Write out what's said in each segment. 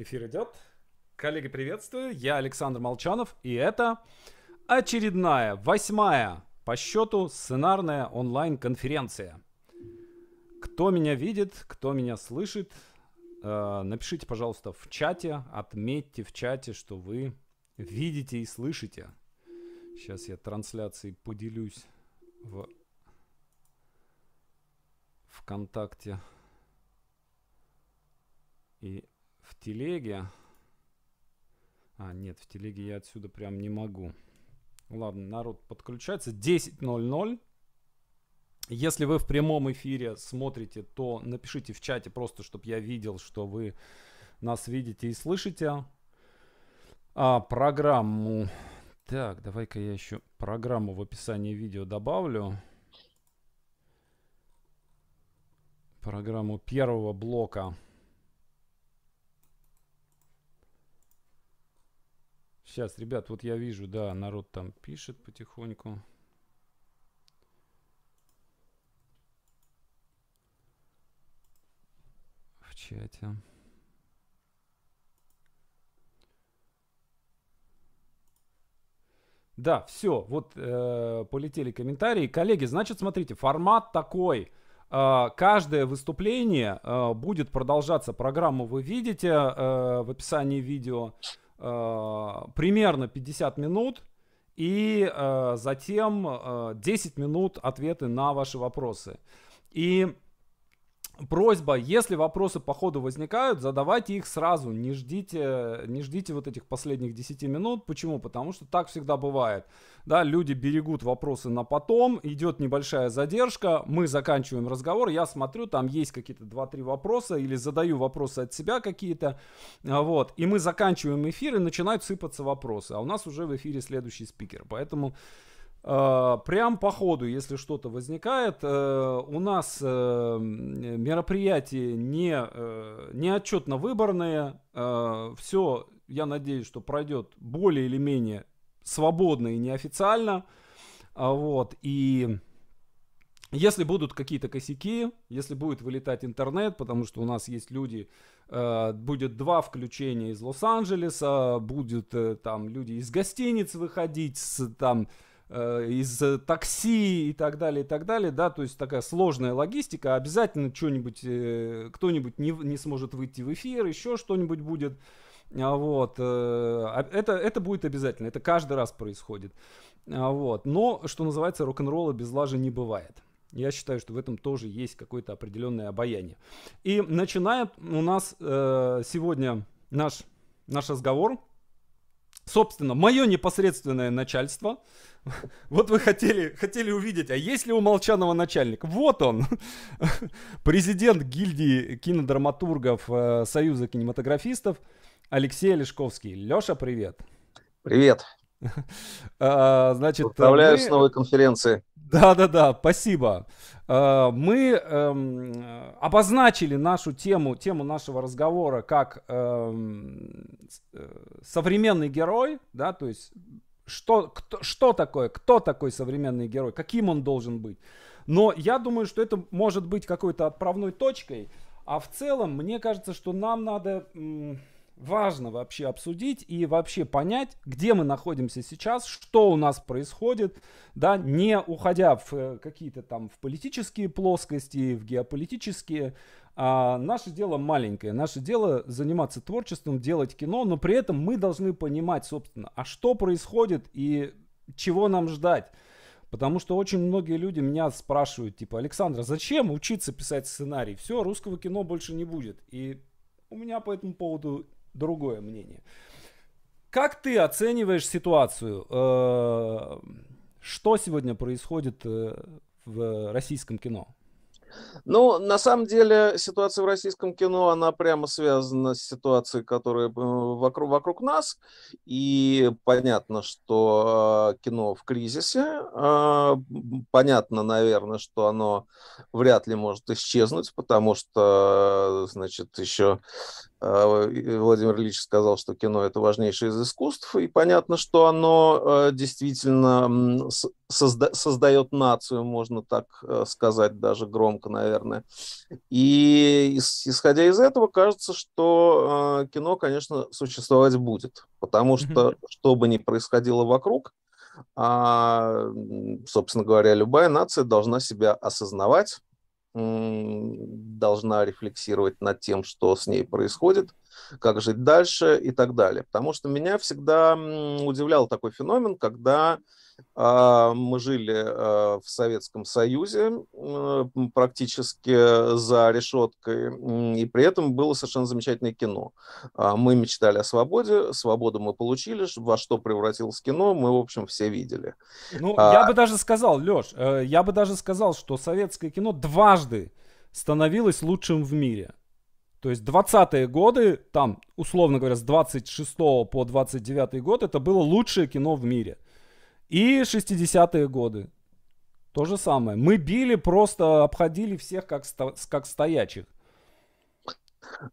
Эфир идет. Коллеги, приветствую. Я Александр Молчанов, и это очередная, восьмая по счету сценарная онлайн-конференция. Кто меня видит, кто меня слышит, э, напишите, пожалуйста, в чате, отметьте в чате, что вы видите и слышите. Сейчас я трансляцией поделюсь в ВКонтакте и в телеге. А, нет, в телеге я отсюда прям не могу. Ладно, народ подключается. 10.00. Если вы в прямом эфире смотрите, то напишите в чате просто, чтобы я видел, что вы нас видите и слышите. А, программу. Так, давай-ка я еще программу в описании видео добавлю. Программу первого блока. Сейчас, ребят, вот я вижу, да, народ там пишет потихоньку. В чате. Да, все, вот э, полетели комментарии. Коллеги, значит, смотрите, формат такой. Э, каждое выступление э, будет продолжаться. Программу вы видите э, в описании видео. Э, примерно 50 минут и э, затем э, 10 минут ответы на ваши вопросы. И просьба, если вопросы по ходу возникают, задавайте их сразу, не ждите, не ждите вот этих последних 10 минут. Почему? Потому что так всегда бывает. Да, люди берегут вопросы на потом, идет небольшая задержка, мы заканчиваем разговор, я смотрю, там есть какие-то 2-3 вопроса или задаю вопросы от себя какие-то, а, вот, и мы заканчиваем эфир и начинают сыпаться вопросы, а у нас уже в эфире следующий спикер, поэтому... А, прям по ходу, если что-то возникает, э, у нас э, мероприятия не, э, не отчетно выборные. Все, я надеюсь, что пройдет более или менее свободно и неофициально. А, вот, и если будут какие-то косяки, если будет вылетать интернет, потому что у нас есть люди, будет два включения из лос анджелеса будет там люди из гостиниц выходить, с, там Э, из э, такси и так далее, и так далее, да, то есть такая сложная логистика, обязательно что-нибудь, э, кто-нибудь не, не сможет выйти в эфир, еще что-нибудь будет, а вот, а это, это будет обязательно, это каждый раз происходит, а вот, но, что называется, рок-н-ролла без лажи не бывает. Я считаю, что в этом тоже есть какое-то определенное обаяние. И начинает у нас э, сегодня наш, наш разговор, собственно, мое непосредственное начальство – Вот вы хотели, хотели увидеть, а есть ли у Молчанова начальник? Вот он, президент гильдии кинодраматургов э, Союза кинематографистов Алексей Лешковский. Леша, привет. Привет. А, значит, Поздравляю мы... с новой конференции. Да, да, да, спасибо. А, мы эм, обозначили нашу тему, тему нашего разговора как эм, э, современный герой, да, то есть что, кто, что такое, кто такой современный герой, каким он должен быть. Но я думаю, что это может быть какой-то отправной точкой. А в целом, мне кажется, что нам надо... М- важно вообще обсудить и вообще понять, где мы находимся сейчас, что у нас происходит, да, не уходя в э, какие-то там в политические плоскости, в геополитические. А, наше дело маленькое, наше дело заниматься творчеством, делать кино, но при этом мы должны понимать, собственно, а что происходит и чего нам ждать. Потому что очень многие люди меня спрашивают, типа, Александр, а зачем учиться писать сценарий? Все, русского кино больше не будет. И у меня по этому поводу другое мнение. Как ты оцениваешь ситуацию? Э, что сегодня происходит э, в российском кино? Ну, на самом деле, ситуация в российском кино, она прямо связана с ситуацией, которая э, вокруг, вокруг нас. И понятно, что кино в кризисе. Понятно, наверное, что оно вряд ли может исчезнуть, потому что, значит, еще а, Владимир Ильич сказал, что кино – это важнейшее из искусств, и понятно, что оно э, действительно созда создает нацию, можно так э, сказать, даже громко, наверное. И исходя из этого, кажется, что э, кино, конечно, существовать будет, потому что, что бы ни происходило вокруг, а, собственно говоря, любая нация должна себя осознавать, должна рефлексировать над тем, что с ней происходит – как жить дальше и так далее. Потому что меня всегда удивлял такой феномен, когда а, мы жили э, в Советском Союзе э, практически э, за решеткой, и при этом было совершенно замечательное кино. А, мы мечтали о свободе, свободу мы получили, во что превратилось кино, мы, в общем, все видели. Ну, а... я бы даже сказал, Леш, я бы даже сказал, что советское кино дважды становилось лучшим в мире. То есть 20-е годы, там, условно говоря, с 26 по 29 год, это было лучшее кино в мире. И 60-е годы. То же самое. Мы били, просто обходили всех как, сто, как стоячих.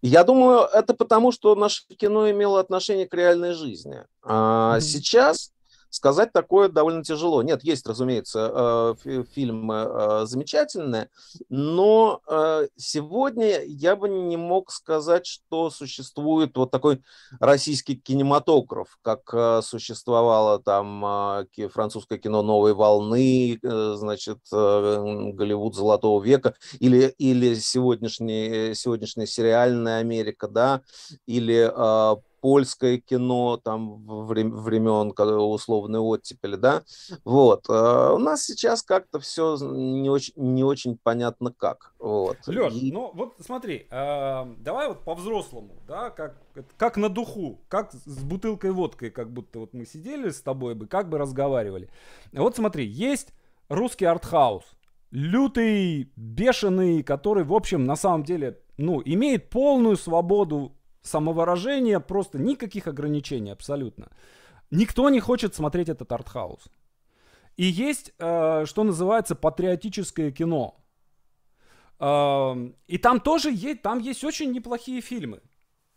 Я думаю, это потому, что наше кино имело отношение к реальной жизни. А mm-hmm. сейчас Сказать такое довольно тяжело. Нет, есть, разумеется, э, фильмы э, замечательные, но э, сегодня я бы не мог сказать, что существует вот такой российский кинематограф, как существовало там французское кино «Новой волны», значит, Голливуд «Золотого века» или, или сегодняшний, сегодняшняя сериальная Америка, да, или польское кино там времен когда условной оттепели, да, вот. Э, у нас сейчас как-то все не очень, не очень понятно как. Вот. Леш, И... ну вот смотри, э, давай вот по-взрослому, да, как, как на духу, как с бутылкой водкой, как будто вот мы сидели с тобой бы, как бы разговаривали. Вот смотри, есть русский артхаус, лютый, бешеный, который, в общем, на самом деле, ну, имеет полную свободу самовыражение, просто никаких ограничений абсолютно. Никто не хочет смотреть этот артхаус. И есть, э, что называется, патриотическое кино. Э, и там тоже есть, там есть очень неплохие фильмы.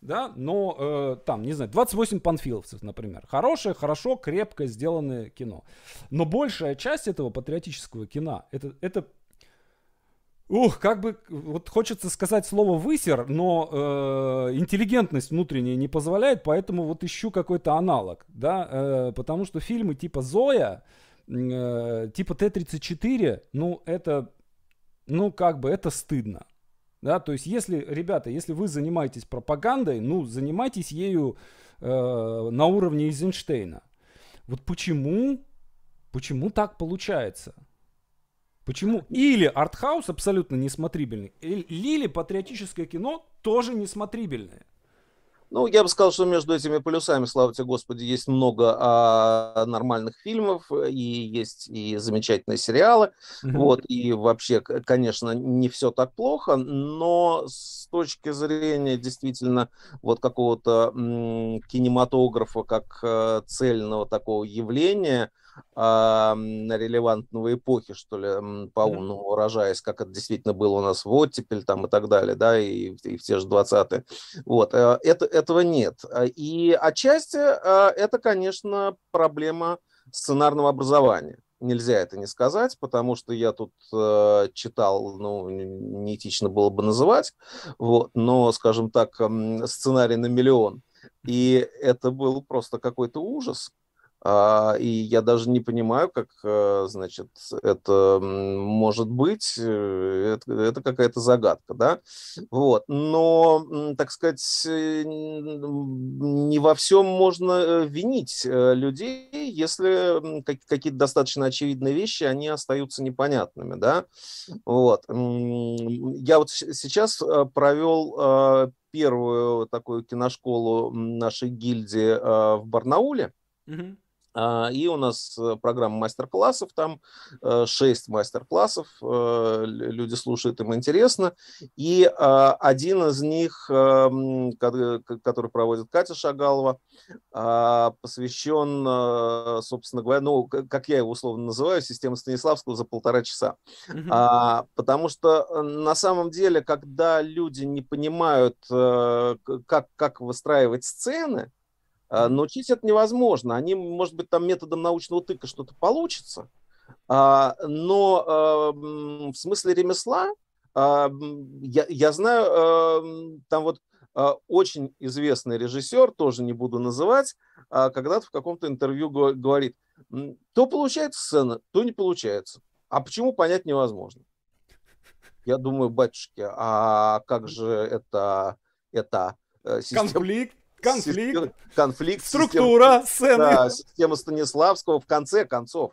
Да, но э, там, не знаю, 28 панфиловцев, например. Хорошее, хорошо, крепко сделанное кино. Но большая часть этого патриотического кино это, это Ух, как бы вот хочется сказать слово высер, но э, интеллигентность внутренняя не позволяет, поэтому вот ищу какой-то аналог, да, э, потому что фильмы типа Зоя, э, типа Т-34, ну это, ну как бы это стыдно, да, то есть если, ребята, если вы занимаетесь пропагандой, ну занимайтесь ею э, на уровне Эйзенштейна. Вот почему, почему так получается? Почему? Или артхаус абсолютно несмотрибельный, или патриотическое кино тоже несмотрибельное. Ну, я бы сказал, что между этими полюсами, слава тебе Господи, есть много а, нормальных фильмов, и есть и замечательные сериалы. Вот, и вообще, конечно, не все так плохо, но с точки зрения действительно вот какого-то м- кинематографа как э, цельного такого явления, а, релевантного эпохи, что ли, по умному выражаясь, как это действительно было у нас в оттепель там и так далее, да, и, и в те же 20-е. Вот, э, это, этого нет. А, и отчасти а, это, конечно, проблема сценарного образования. Нельзя это не сказать, потому что я тут э, читал, ну, неэтично было бы называть, вот, но, скажем так, сценарий на миллион. И это был просто какой-то ужас. А, и я даже не понимаю, как, э, значит, это может быть. Э, это, это какая-то загадка, да? Вот. Но, так сказать, э, не во всем можно винить людей, если какие-то достаточно очевидные вещи, они остаются непонятными, да? Вот. Я вот сейчас провел первую такую киношколу нашей гильдии в Барнауле. Mm-hmm. А, и у нас э, программа мастер-классов, там 6 э, мастер-классов, э, люди слушают, им интересно. И а, один из них, эм, который проводит Катя Шагалова, а, посвящен, собственно говоря, ну, как я его условно называю, система Станиславского за полтора часа. Mm-hmm. Потому что на самом деле, когда люди не понимают, как, как выстраивать сцены, а, Научить это невозможно. Они, может быть, там методом научного тыка что-то получится, а, но а, в смысле ремесла я, я знаю, там вот очень известный режиссер, тоже не буду называть, когда-то в каком-то интервью говорит, то получается сцена, то не получается. А почему понять невозможно? Я думаю, батюшки, а как же это, это э, система... Конфликт конфликт, систем, конфликт структура система, Да, система Станиславского в конце концов.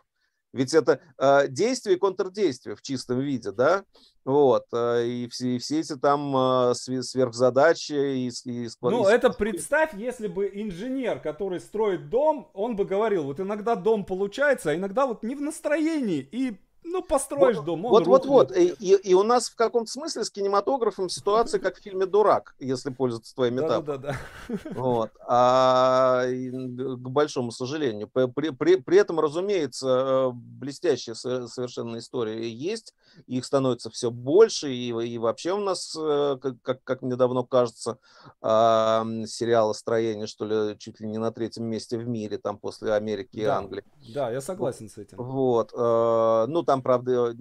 Ведь это э, действие и контрдействие в чистом виде, да? Вот. Э, и все, и все эти там э, сверхзадачи и, и Ну, это представь, если бы инженер, который строит дом, он бы говорил, вот иногда дом получается, а иногда вот не в настроении, и ну, построишь вот, дом. Вот, вот, вот. И, и у нас в каком-то смысле с кинематографом ситуация, как в фильме Дурак, если пользоваться твоим метафорой. Да, да, да. Вот. А, к большому сожалению. При, при, при этом, разумеется, блестящие совершенно истории есть. Их становится все больше. И, и вообще у нас, э, как, как, как мне давно кажется, а, сериал «Строение», что ли, чуть ли не на третьем месте в мире, там после Америки и Англии. Да, я согласен с этим. Вот. Э, ну, там там, правда,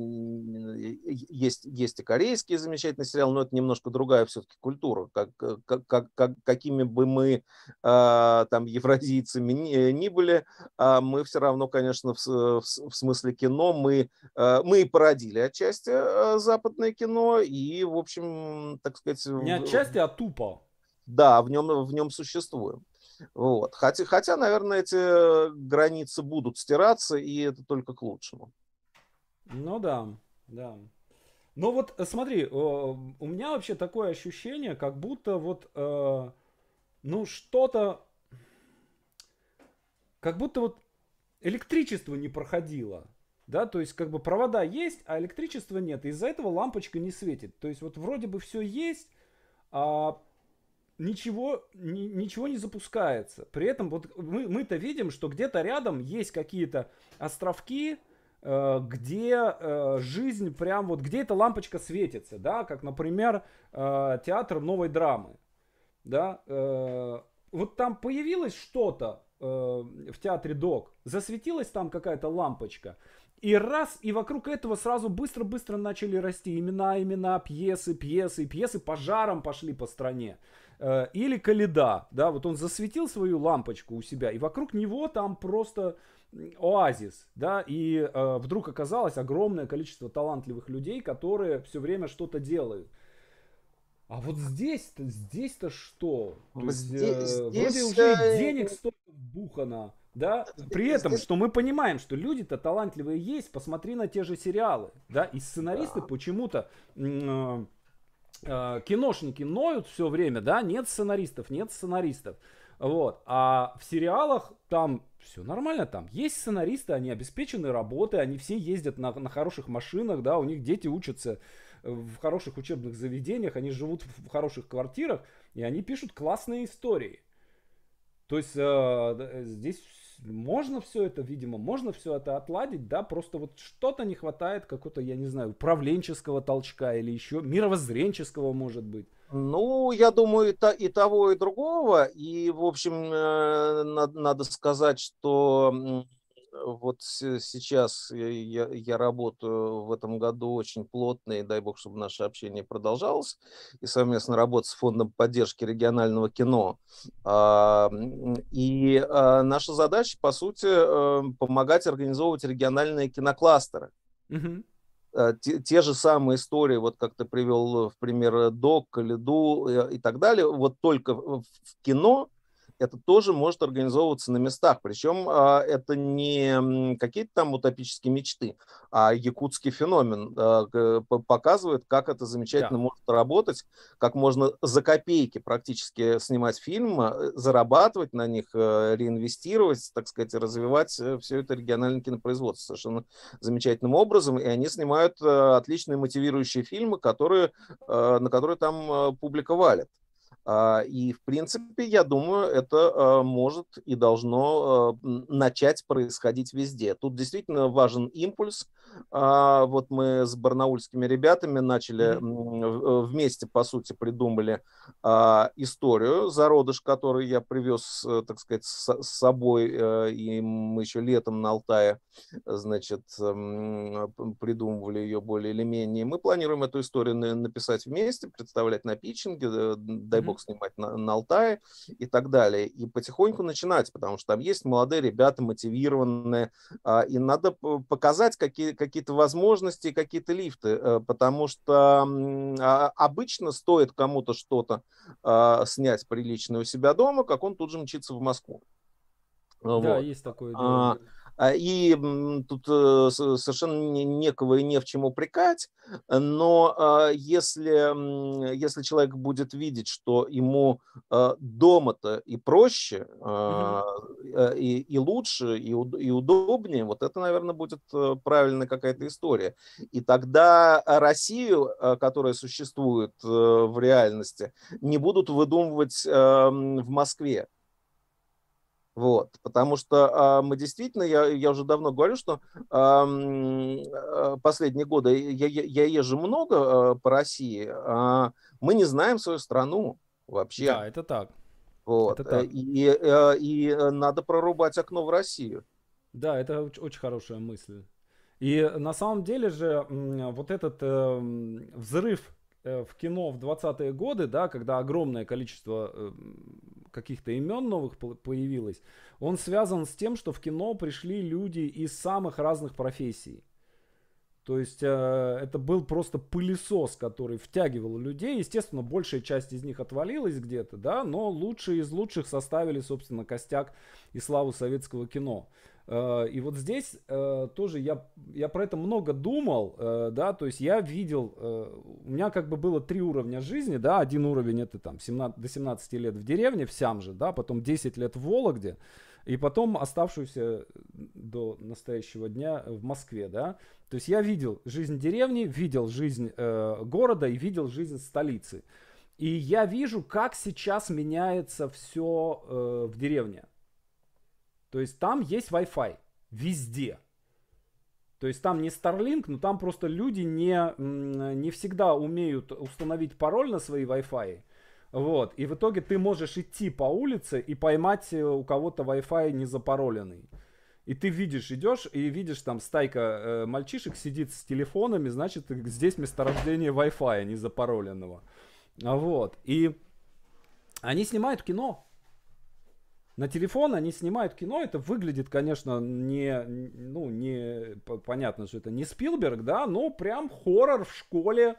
есть, есть и корейский замечательный сериал, но это немножко другая все-таки культура. Как, э, как, как, как, какими бы мы а, там евразийцами ни, ни были, а мы все равно, конечно, в, в, в смысле кино, мы, э, мы и породили отчасти э, западное кино, и, в общем, так сказать... Не отчасти, а тупо. Да, в нем, в нем существуем. Вот. Хотя, хотя, наверное, эти границы будут стираться, и это только к лучшему. Ну да, да. Но вот э, смотри, э, у меня вообще такое ощущение, как будто вот, э, ну что-то, как будто вот электричество не проходило. Да, то есть как бы провода есть, а электричества нет. Из-за этого лампочка не светит. То есть вот вроде бы все есть, а ничего, ни, ничего не запускается. При этом вот мы, мы-то видим, что где-то рядом есть какие-то островки, Э, где э, жизнь прям вот, где эта лампочка светится, да, как, например, э, театр новой драмы, да, вот там появилось что-то в театре Док, засветилась там какая-то лампочка, и раз, и вокруг этого сразу быстро-быстро начали расти имена, имена, пьесы, пьесы, пьесы пожаром пошли по стране. Или Каледа, да, вот он засветил свою лампочку у себя, и вокруг него там просто оазис, да, и э, вдруг оказалось огромное количество талантливых людей, которые все время что-то делают. А вот здесь-то, здесь-то что? То есть, здесь, э, здесь, вроде уже и э, денег столько бухано, да? При этом, здесь... что мы понимаем, что люди-то талантливые есть, посмотри на те же сериалы, да? И сценаристы да. почему-то... Э, э, киношники ноют все время, да, нет сценаристов, нет сценаристов. Вот. А в сериалах там все нормально, там есть сценаристы, они обеспечены работой, они все ездят на, на хороших машинах, да, у них дети учатся э, в хороших учебных заведениях, они живут в хороших квартирах, и они пишут классные истории. То есть э, э здесь можно все это, видимо, можно все это отладить, да, просто вот что-то не хватает какого-то, я не знаю, управленческого толчка или еще мировоззренческого, может быть. Ну, я думаю, и того, и другого. И, в общем, э, надо сказать, что вот сейчас э, я, я работаю в этом году очень плотно, и дай бог, чтобы наше общение продолжалось, и совместно работа с Фондом поддержки регионального кино. А, и а, наша задача, по сути, э, помогать организовывать региональные кинокластеры. Mm-hmm те, те же самые истории, вот как ты привел в пример Док, Лиду и так далее, вот только в кино это тоже может организовываться на местах. Причем а, это не какие-то там утопические мечты, а якутский феномен а, показывает, как это замечательно да. может работать, как можно за копейки практически снимать фильмы, а, зарабатывать на них, реинвестировать, так сказать, развивать э, все это региональное кинопроизводство совершенно замечательным образом. И они снимают э, отличные мотивирующие фильмы, которые, э, на которые там публика валит. А, и, в принципе, я думаю, это э, может и должно э, начать происходить везде. Тут действительно важен импульс. А, вот мы с барнаульскими ребятами начали э, вместе, по сути, придумали а, историю, зародыш, который я привез, э, так сказать, с собой, э, и мы еще летом на Алтае, значит, эм, придумывали ее более или менее. Мы планируем эту историю написать вместе, представлять на питчинге, э, дай бог снимать на, на Алтае и так далее. И потихоньку начинать, потому что там есть молодые ребята, мотивированные, а, и надо показать какие, какие-то возможности, какие-то лифты, потому что а, обычно стоит кому-то что-то, э, снять прилично у себя дома, как он тут же мчится в Москву. Да, вот. есть такое. А, а, и тут э, совершенно некого и не в чем упрекать, но а, если, если человек будет видеть, что ему а, дома-то и проще, mm-hmm. и, и лучше, и, и удобнее, вот это, наверное, будет э, правильная какая-то история. И тогда Россию, которая существует в реальности, не будут выдумывать эм, в Москве. Вот, потому что э, мы действительно, я, я уже давно говорю, что э, последние годы я, я езжу много э, по России, э, мы не знаем свою страну вообще. Да, это так. Вот. Это э, так. И, э, и, и э, надо прорубать окно в Россию. Да, это очень, очень хорошая мысль. И на самом деле же вот этот эм, э, взрыв в кино в 20-е годы, да, когда огромное количество эм, каких-то имен новых появилось, он связан с тем, что в кино пришли люди из самых разных профессий. То есть э, это был просто пылесос, который втягивал людей. Естественно, большая часть из них отвалилась где-то, да, но лучшие из лучших составили, собственно, костяк и славу советского кино. Э, и вот здесь э, тоже я, я про это много думал, э, да, то есть я видел, у меня как бы было три уровня жизни, да, один уровень это там 17, до 17 лет в деревне, в же, да, потом 10 лет в Вологде, и потом оставшуюся до настоящего дня в Москве, да. То есть я видел жизнь деревни, видел жизнь э, города и видел жизнь столицы. И я вижу, как сейчас меняется все э, в деревне. То есть там есть Wi-Fi везде. То есть там не Starlink, но там просто люди не, не всегда умеют установить пароль на свои Wi-Fi. Вот. И в итоге ты можешь идти по улице и поймать э, у кого-то Wi-Fi незапароленный. И ты видишь, идешь и видишь там стайка э, мальчишек сидит с телефонами, значит, здесь месторождение Wi-Fi незапароленного. Вот. И они снимают кино. На телефон они снимают кино, это выглядит, конечно, не, ну, не, понятно, что это не Спилберг, да, но прям хоррор в школе,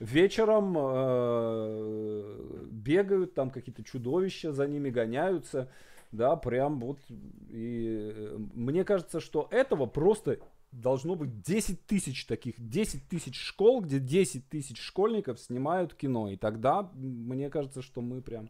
вечером э, бегают, там какие-то чудовища за ними гоняются, да, прям вот, и э, мне кажется, что этого просто должно быть 10 тысяч таких, 10 тысяч школ, где 10 тысяч школьников снимают кино. И тогда, мне кажется, что мы прям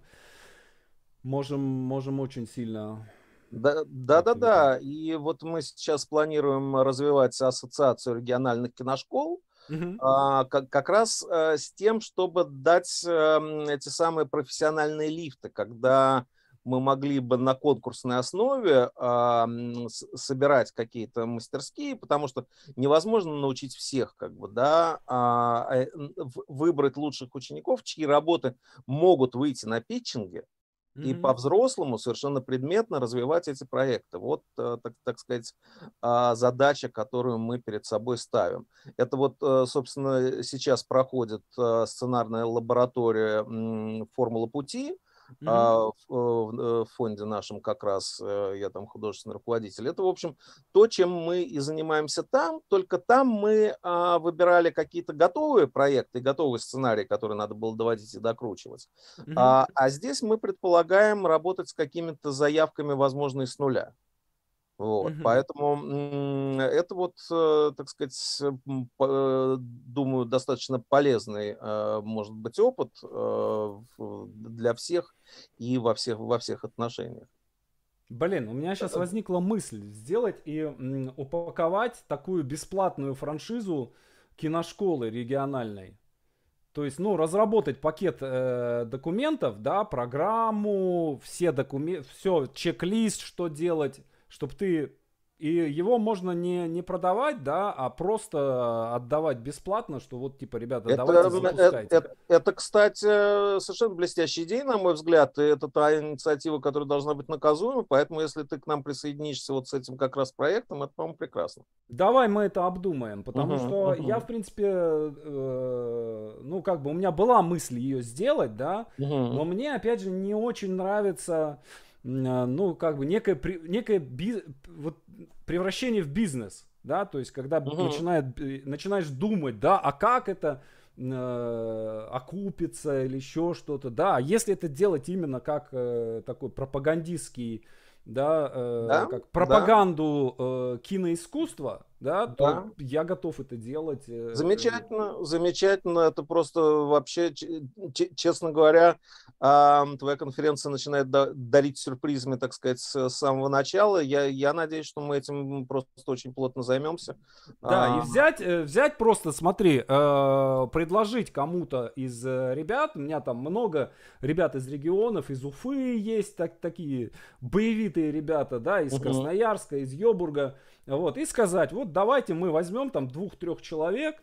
можем, можем очень сильно да, да, да, да. И вот мы сейчас планируем развивать ассоциацию региональных киношкол, угу. а, как, как раз а, с тем, чтобы дать а, эти самые профессиональные лифты, когда мы могли бы на конкурсной основе а, с, собирать какие-то мастерские, потому что невозможно научить всех, как бы, да, а, э, выбрать лучших учеников, чьи работы могут выйти на питчинге, mm-hmm. и по-взрослому совершенно предметно развивать эти проекты. Вот, э, так, так сказать, а, задача, которую мы перед собой ставим. Это вот, э, собственно, сейчас проходит э, сценарная лаборатория «Формула пути», mm Mm-hmm. А в, э, в, э, в фонде нашем как раз э, я там художественный руководитель. Это, в общем, то, чем мы и занимаемся там. Только там мы а, выбирали какие-то готовые проекты, готовые сценарии, которые надо было доводить и докручивать. Mm-hmm. А, а здесь мы предполагаем работать с какими-то заявками, возможно, и с нуля. Вот, mm-hmm. Поэтому это вот, э, так сказать, думаю, достаточно полезный, э, может быть, опыт э, для всех и во всех, во всех отношениях. Блин, у меня сейчас возникла мысль сделать и упаковать такую бесплатную франшизу киношколы региональной. То есть, ну, разработать пакет э, документов, да, программу, все документы, все, чек-лист, что делать, чтобы ты и его можно не, не продавать, да, а просто отдавать бесплатно, что вот, типа, ребята, это, давайте э, запускайте. Это, это, это, кстати, совершенно блестящая идея, на мой взгляд, и это та инициатива, которая должна быть наказуема, поэтому если ты к нам присоединишься вот с этим как раз проектом, это, по-моему, прекрасно. Давай мы это обдумаем, потому угу, что угу. я, в принципе, э, ну, как бы у меня была мысль ее сделать, да, угу. но мне, опять же, не очень нравится... А, ну, как бы некое, некое би, вот, превращение в бизнес, да, то есть когда угу. начинает, начинаешь думать, да, а как это э, окупится или еще что-то, да, а если это делать именно как э, такой пропагандистский, да, э, да? Как пропаганду да. Э, киноискусства, да, да. то я готов это делать. Э, замечательно, замечательно. Это просто вообще, честно говоря, твоя конференция начинает дарить сюрпризами, так сказать, с самого начала. Я, я надеюсь, что мы этим просто очень плотно займемся. Да, а... и взять, э, взять просто, смотри, э, предложить кому-то из ребят, у меня там много ребят из регионов, из Уфы есть так, такие боевитые ребята, да, из угу. Красноярска, из Йобурга, вот, и сказать, вот давайте мы возьмем там двух-трех человек,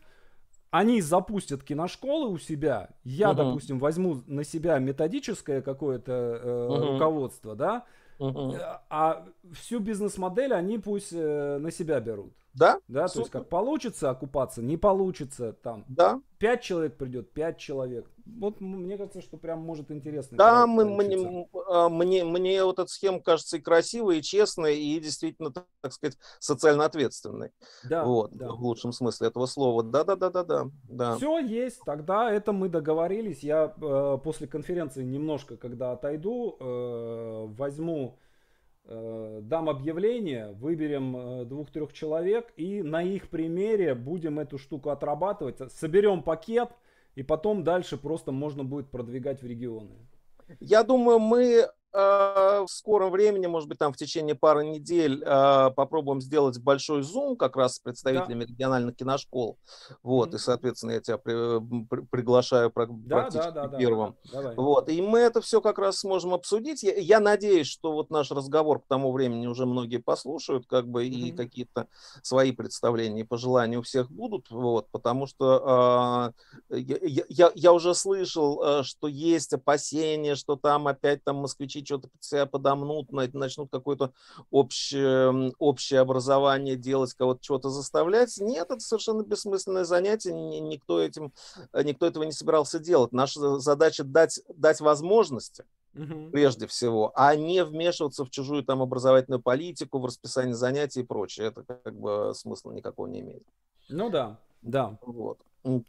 они запустят киношколы у себя, я, uh допустим, возьму на себя методическое какое-то э, uh руководство, да, uh а всю бизнес-модель они пусть э, на себя берут. Да? Да, Супер. то есть как получится окупаться, не получится там. Да. Пять человек придет, пять человек. Вот мне кажется, что прям может интересно. Да, мы, мне, а, мне, мне вот эта схема кажется и красивой, и честной, и действительно, так сказать, социально ответственной. Да, вот, да. В лучшем смысле этого слова. Да, да, да, да, да. да. Все есть, тогда это мы договорились. Я э, после конференции немножко, когда отойду, э, возьму Э, дам объявление, выберем э, двух-трех человек и на их примере будем эту штуку отрабатывать, соберем пакет и потом дальше просто можно будет продвигать в регионы. Я думаю, мы Э, в скором времени, может быть, там в течение пары недель э, попробуем сделать большой зум как раз с представителями да. региональных киношкол. Вот, mm-hmm. и, соответственно, я тебя при, при, приглашаю да, практически да, да, первым. Да, да. Вот, и мы это все как раз сможем обсудить. Я, я надеюсь, что вот наш разговор к тому времени уже многие послушают, как бы, mm-hmm. и какие-то свои представления и пожелания у всех будут, вот, потому что э, я, я, я уже слышал, э, что есть опасения, что там опять там москвичи русские что-то под себя подомнут, начнут какое-то общее, общее образование делать, кого-то чего-то заставлять. Нет, это совершенно бессмысленное занятие, никто, этим, никто этого не собирался делать. Наша задача дать, дать возможности, угу. прежде всего, а не вмешиваться в чужую там образовательную политику, в расписание занятий и прочее. Это как бы смысла никакого не имеет. Ну да, да. Вот.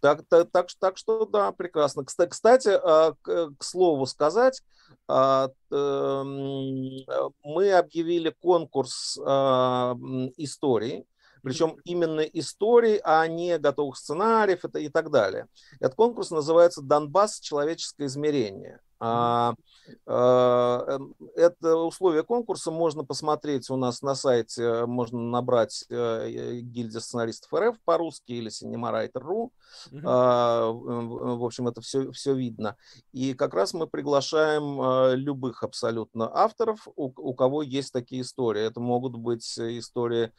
Так, так, так, так что да, прекрасно. Кстати, а, к, к слову сказать, а, эм, э, мы объявили конкурс а, истории, причем именно истории, а не готовых сценариев и так далее. Этот конкурс называется «Донбасс. Человеческое измерение». А, а, эм, это условия конкурса можно посмотреть у нас на сайте, можно набрать э, гильдия сценаристов РФ по-русски или cinemawriter.ru. Угу. А, э, в общем, это все, все видно. И как раз мы приглашаем э, любых абсолютно авторов, у, у кого есть такие истории. Это могут быть истории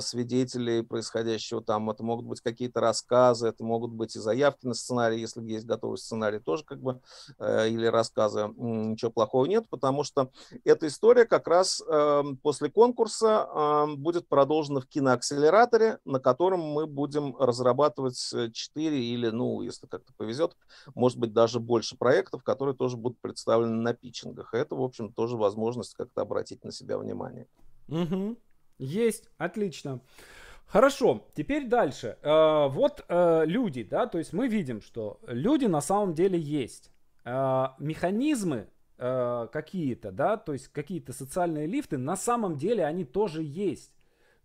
свидетелей происходящего там, это могут быть какие-то рассказы, это могут быть и заявки на сценарий, если есть готовый сценарий, тоже как бы, или рассказ рассказа ничего плохого нет, потому что эта история как раз эм, после конкурса эм, будет продолжена в киноакселераторе, на котором мы будем разрабатывать 4 э, или, ну, если как-то повезет, может быть, даже больше проектов, которые тоже будут представлены на питчингах. Это, в общем, тоже возможность как-то обратить на себя внимание. Угу. Есть, отлично. Хорошо, теперь дальше. Э, вот э, люди, да, то есть мы видим, что люди на самом деле есть э, механизмы э, какие-то, да, то есть какие-то социальные лифты, на самом деле они тоже есть.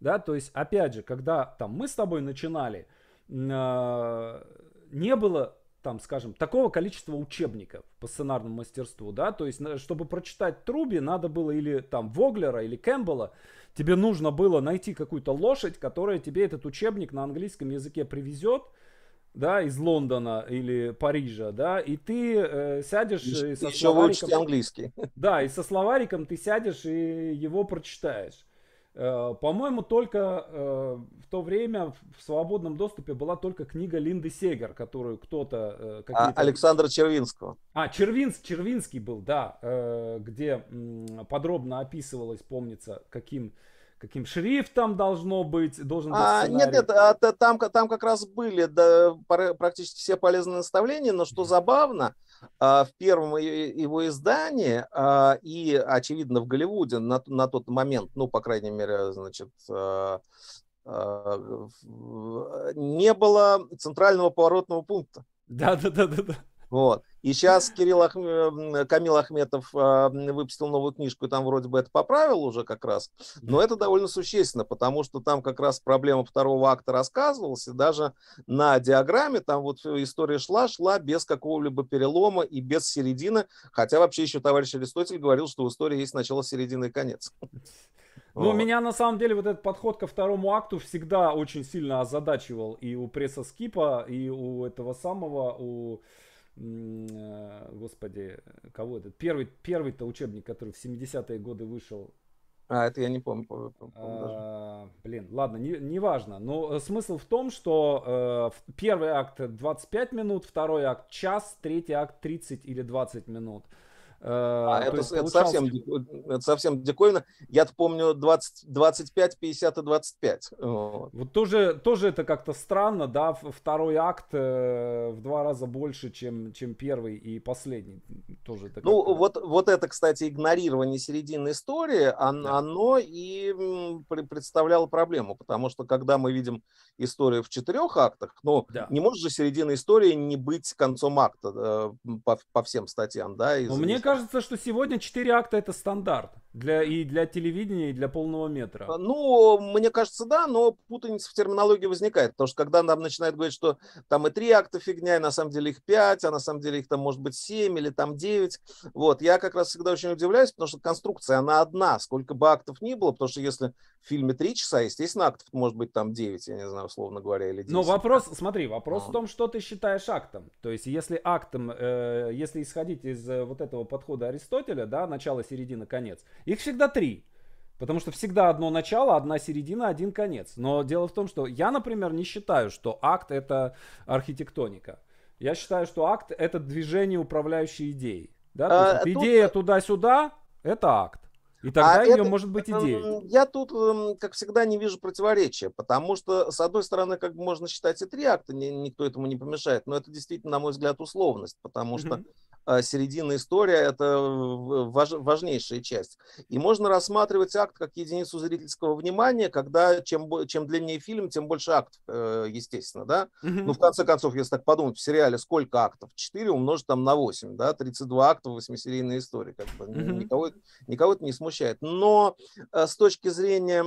Да, то есть, опять же, когда там мы с тобой начинали, э, не было там, скажем, такого количества учебников по сценарному мастерству, да, то есть, чтобы прочитать Труби, надо было или там Воглера, или Кэмпбелла, тебе нужно было найти какую-то лошадь, которая тебе этот учебник на английском языке привезет, да, из Лондона или Парижа, да, и ты э, сядешь и, и э, со еще словариком... Еще английский. Да, и со словариком ты сядешь и его прочитаешь. Э, По-моему, только э, в то время в свободном доступе была только книга Линды Сегер, которую кто-то... Э, а, Александра Червинского. А, Червинс, Червинский был, да, э, где подробно описывалось, помнится, каким каким шрифтом должно быть, должен быть а, Нет, нет, это, а там, там как раз были да, практически все полезные наставления, но что забавно, а, в первом его издании а, и, очевидно, в Голливуде на, на тот момент, ну, по крайней мере, значит, не было центрального поворотного пункта. Да, да, да, да, да. Вот. И сейчас Кирилл Ахм... Э, Камил Ахметов а, выпустил новую книжку, и там вроде бы это поправил уже как раз. Но это довольно существенно, потому что там как раз проблема второго акта рассказывалась, и даже на диаграмме там вот э, история шла, шла без какого-либо перелома и без середины, хотя вообще еще товарищ Аристотель говорил, что в истории есть начало, середина и конец. Ну, вот. меня на самом деле вот этот подход ко второму акту всегда очень сильно озадачивал и у пресса Скипа, и у этого самого, у Э, господи, кого этот? Первый, первый-то учебник, который в 70-е годы вышел. А, это я не помню. помню, помню а, блин, ладно, не, не важно. Но э, смысл в том, что э, первый акт 25 минут, второй акт час, третий акт 30 или 20 минут. А э, это, есть, это, совсем, это совсем диковина. я помню 20, 25, 50 и 25. Вот, вот тоже, тоже это как-то странно, да, второй акт э, в два раза больше, чем, чем первый и последний. Тоже это ну, вот, вот это, кстати, игнорирование середины истории, он, да. оно и представляло проблему, потому что когда мы видим историю в четырех актах, ну, да. не может же середина истории не быть концом акта по, по всем статьям, да? Из, мне кажется, кажется, что сегодня 4 акта это стандарт. Для, и для телевидения, и для полного метра. А, ну, мне кажется, да, но путаница в терминологии возникает, потому что когда нам начинают говорить, что там и три акта фигня, и на самом деле их пять, а на самом деле их там может быть семь или там девять, вот, я как раз всегда очень удивляюсь, потому что конструкция, она одна, сколько бы актов ни было, потому что если в фильме три часа, естественно, актов может быть там девять, я не знаю, условно говоря, или 10. Но вопрос, смотри, вопрос а. в том, что ты считаешь актом. То есть если актом, э, если исходить из э, вот этого подхода Аристотеля, да, начало, середина, конец, их всегда три. Потому что всегда одно начало, одна середина, один конец. Но дело в том, что я, например, не считаю, что акт это архитектоника. Я считаю, что акт это движение управляющей идеей. Да? А, тут... Идея э, туда-сюда это акт. И а тогда а ее это, может быть э, идея. Я тут, эм, как всегда, не вижу противоречия, потому что, с одной стороны, как бы можно считать и три акта, никто этому не помешает, но это действительно, на мой взгляд, условность, потому mm-hmm. что а, серединная история – это э, важ, важнейшая часть. И можно рассматривать акт как единицу зрительского внимания, когда чем, чем длиннее фильм, тем больше актов, э, естественно, да? Ну, в конце концов, если так подумать, в сериале сколько актов? 4 умножить там на 8, да? 32 акта в восьмисерийной истории, как бы никого, никого это не смущает. Но э, с точки зрения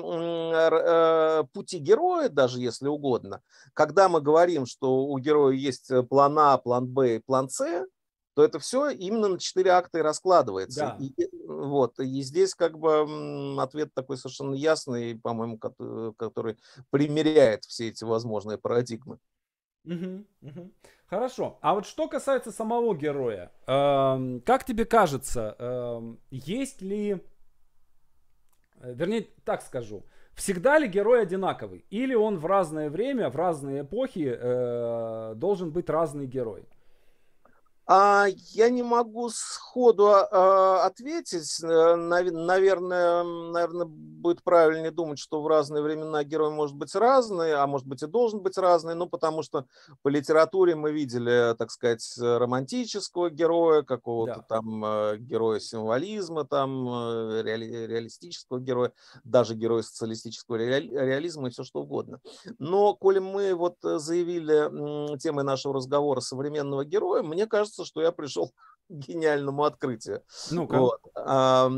пути героя, даже если угодно, когда мы говорим, что у героя есть план А, план Б и план С, то это все именно на четыре акта и раскладывается. Да. И, вот, и здесь как бы ответ такой совершенно ясный, по-моему, который, э, который примеряет все эти возможные парадигмы. Хорошо. А вот что касается самого героя, эм, как тебе кажется, эм, есть ли, э, вернее, так скажу, всегда ли герой одинаковый, или он в разное время, в разные эпохи э, должен быть разный герой? А, я не могу сходу а, ответить. Э, наверное, наверное, будет правильнее думать, что в разные времена герой может быть разный, а может быть и должен быть разный, ну, потому что по литературе мы видели, так сказать, романтического героя, какого-то да. там э, героя символизма, там э, реали реалистического героя, даже героя социалистического реали реализма и все что угодно. Но, коли мы вот заявили темой нашего разговора современного героя, мне кажется, кажется, что я пришел к гениальному открытию, ну вот, а,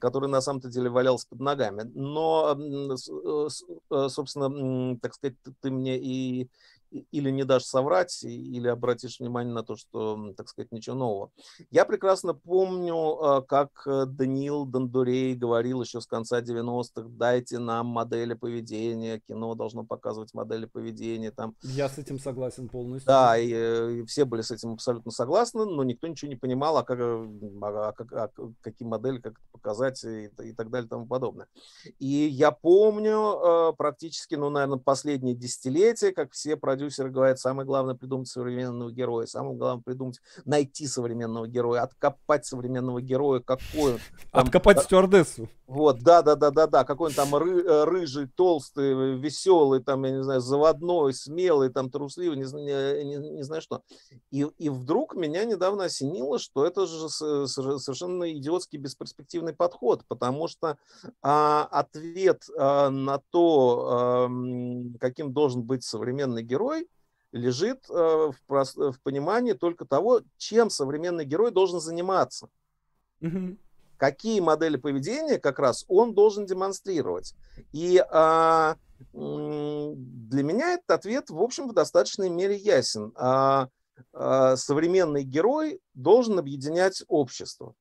который на самом-то деле валялся под ногами. Но, э, э, собственно, так сказать, ты мне и или не дашь соврать, или обратишь внимание на то, что, так сказать, ничего нового. Я прекрасно помню, а, как э, Даниил Дондурей говорил еще с конца 90-х, дайте нам модели поведения, кино должно показывать модели поведения. Там. Я с этим согласен полностью. Да, и, э, и все были с этим абсолютно согласны, но никто ничего не понимал, а как, а, а, как, а какие модели, как это показать и, и так далее и тому подобное. И я помню а, практически, ну, наверное, последние десятилетия, как все продюсеры продюсеры говорят, самое главное придумать современного героя, самое главное придумать, найти современного героя, откопать современного героя, какой он. Там, откопать э, стюардессу. Вот, да, да, да, да, да, какой он там ры, э, рыжий, толстый, веселый, там, я не знаю, заводной, смелый, там, трусливый, не, не, не, не знаю что. И, и вдруг меня недавно осенило, что это же совершенно идиотский бесперспективный подход, потому что а, ответ а, на то, а, каким должен быть современный герой, герой лежит э, в, в понимании только того, чем современный герой должен заниматься. Угу. Какие модели поведения как раз он должен демонстрировать. И а, для меня этот ответ, в общем, в достаточной мере ясен. А, а, современный герой должен объединять общество.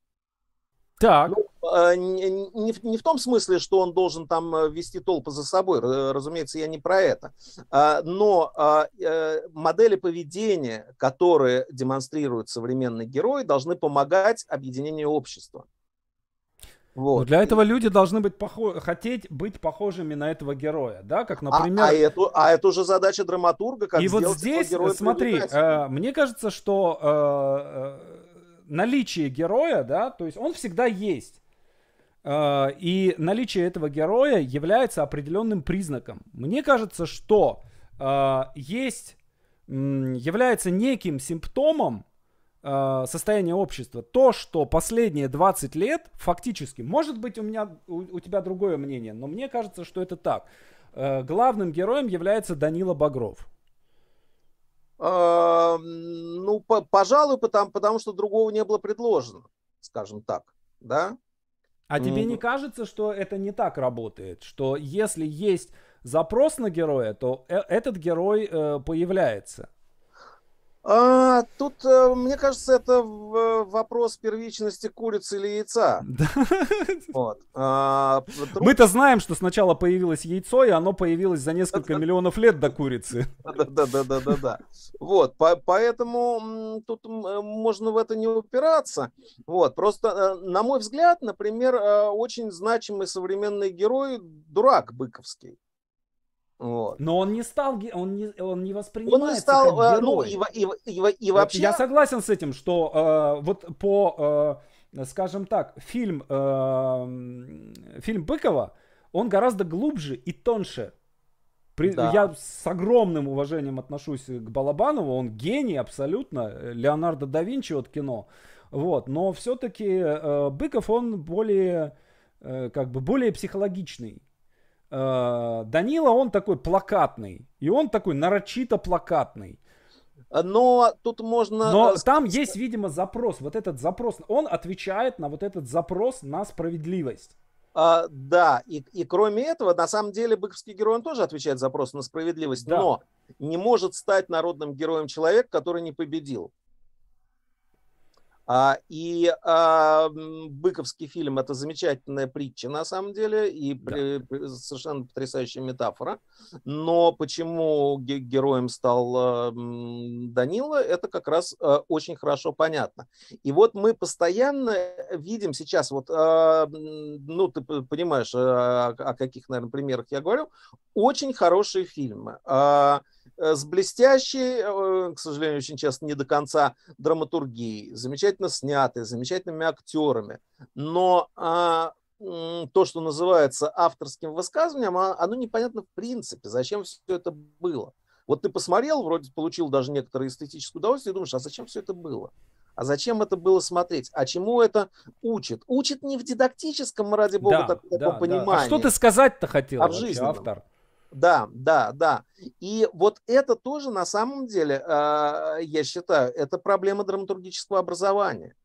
Так. Ну, а, не, не в том смысле, что он должен там э, вести толпы за собой, разумеется, я не про это, а, но а, э, модели поведения, которые демонстрируют современный герой, должны помогать объединению общества. Ну, вот. Но для этого люди должны быть похо... хотеть быть похожими на этого героя, да, как, например. А, а, это, а это уже задача драматурга, как И вот здесь, смотри, э, мне кажется, что э, э наличие героя, да, то есть он всегда есть. Э, и наличие этого героя является определенным признаком. Мне кажется, что э, есть, является неким симптомом э, состояния общества то, что последние 20 лет фактически, может быть, у меня у, у тебя другое мнение, но мне кажется, что это так. Главным героем является Данила Багров. А, ну, по, пожалуй, потому, потому что другого не было предложено, скажем так, да? А тебе не кажется, что это не так работает, что если есть запрос на героя, то э, этот герой э, появляется? А, тут, э, мне кажется, это вопрос первичности курицы или яйца. Да. Вот. А, труп... Мы-то знаем, что сначала появилось яйцо, и оно появилось за несколько миллионов лет до курицы. Да-да-да-да-да-да. Вот, по поэтому тут э, можно в это не упираться. Вот, просто, э, на мой взгляд, например, очень значимый современный герой – дурак Быковский. Вот. Но он не стал, он не, он не воспринимается он не стал, как э, ну, герой. Ну, и, и, и, и вообще... Я согласен с этим, что э, вот по, э, скажем так, фильм, э, фильм Быкова, он гораздо глубже и тоньше. При, да. Я с огромным уважением отношусь к Балабанову, он гений абсолютно, Леонардо да Винчи от кино. Вот, но все-таки э, Быков, он более, э, как бы, более психологичный Э, Данила, он такой плакатный. И он такой нарочито плакатный. Но тут можно... Но э, там есть, видимо, запрос. Вот этот запрос, он отвечает на вот этот запрос на справедливость. А, да, и, и кроме этого, на самом деле, быковский герой, он тоже отвечает запросу на справедливость, да. но не может стать народным героем человек, который не победил. А, и а, Быковский фильм – это замечательная притча, на самом деле, и да. совершенно потрясающая метафора. Но почему героем стал а, Данила, это как раз очень хорошо понятно. И вот мы постоянно э, видим сейчас, вот, ну, ты понимаешь, о каких, наверное, примерах я говорю, очень хорошие фильмы Э, с блестящей, э, э, к сожалению, очень часто не до конца драматургией, замечательно снятой, замечательными актерами. Но а, то, что называется авторским высказыванием, а, оно непонятно в принципе, зачем все это было. Вот ты посмотрел, вроде получил даже некоторое эстетическое удовольствие, и думаешь, а зачем все это было? А зачем это было смотреть? А чему это учит? Учит не в дидактическом, ради бога, да, так, да, таком да. А что ты сказать-то хотел а в жизни? автор? Да, да, да. И вот это тоже на самом деле, а, я считаю, это проблема драматургического образования.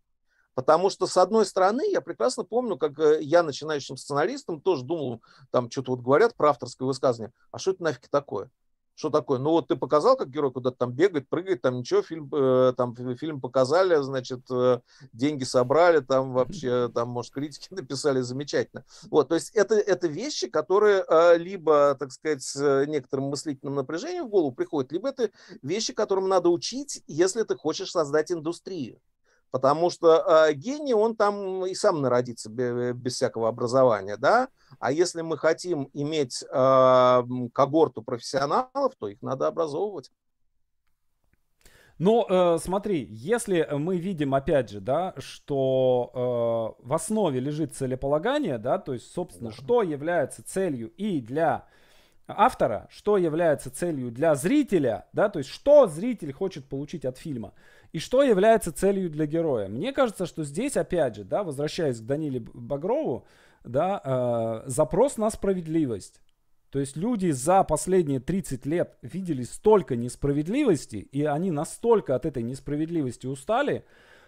Потому что, с одной стороны, я прекрасно помню, как э, я начинающим сценаристом тоже думал, там что-то вот говорят про авторское высказывание, а что это нафиг такое? что такое? Ну вот ты показал, как герой куда-то там бегает, прыгает, там ничего, фильм, э, там фильм показали, значит, э, деньги собрали, там вообще, там, может, критики написали, замечательно. Вот, то есть это, это вещи, которые э, либо, так сказать, с некоторым мыслительным напряжением в голову приходят, либо это вещи, которым надо учить, если ты хочешь создать индустрию. Потому что а, гений, он там и сам народится без всякого образования, да. А если мы хотим иметь а, когорту профессионалов, то их надо образовывать. Но ну, э, смотри, если мы видим, опять же, да, что э, в основе лежит целеполагание, да, то есть, собственно, да. что является целью и для автора, что является целью для зрителя, да, то есть, что зритель хочет получить от фильма. И что является целью для героя? Мне кажется, что здесь, опять же, да, возвращаясь к Даниле Багрову, да, э, запрос на справедливость. То есть люди за последние 30 лет видели столько несправедливости, и они настолько от этой несправедливости устали,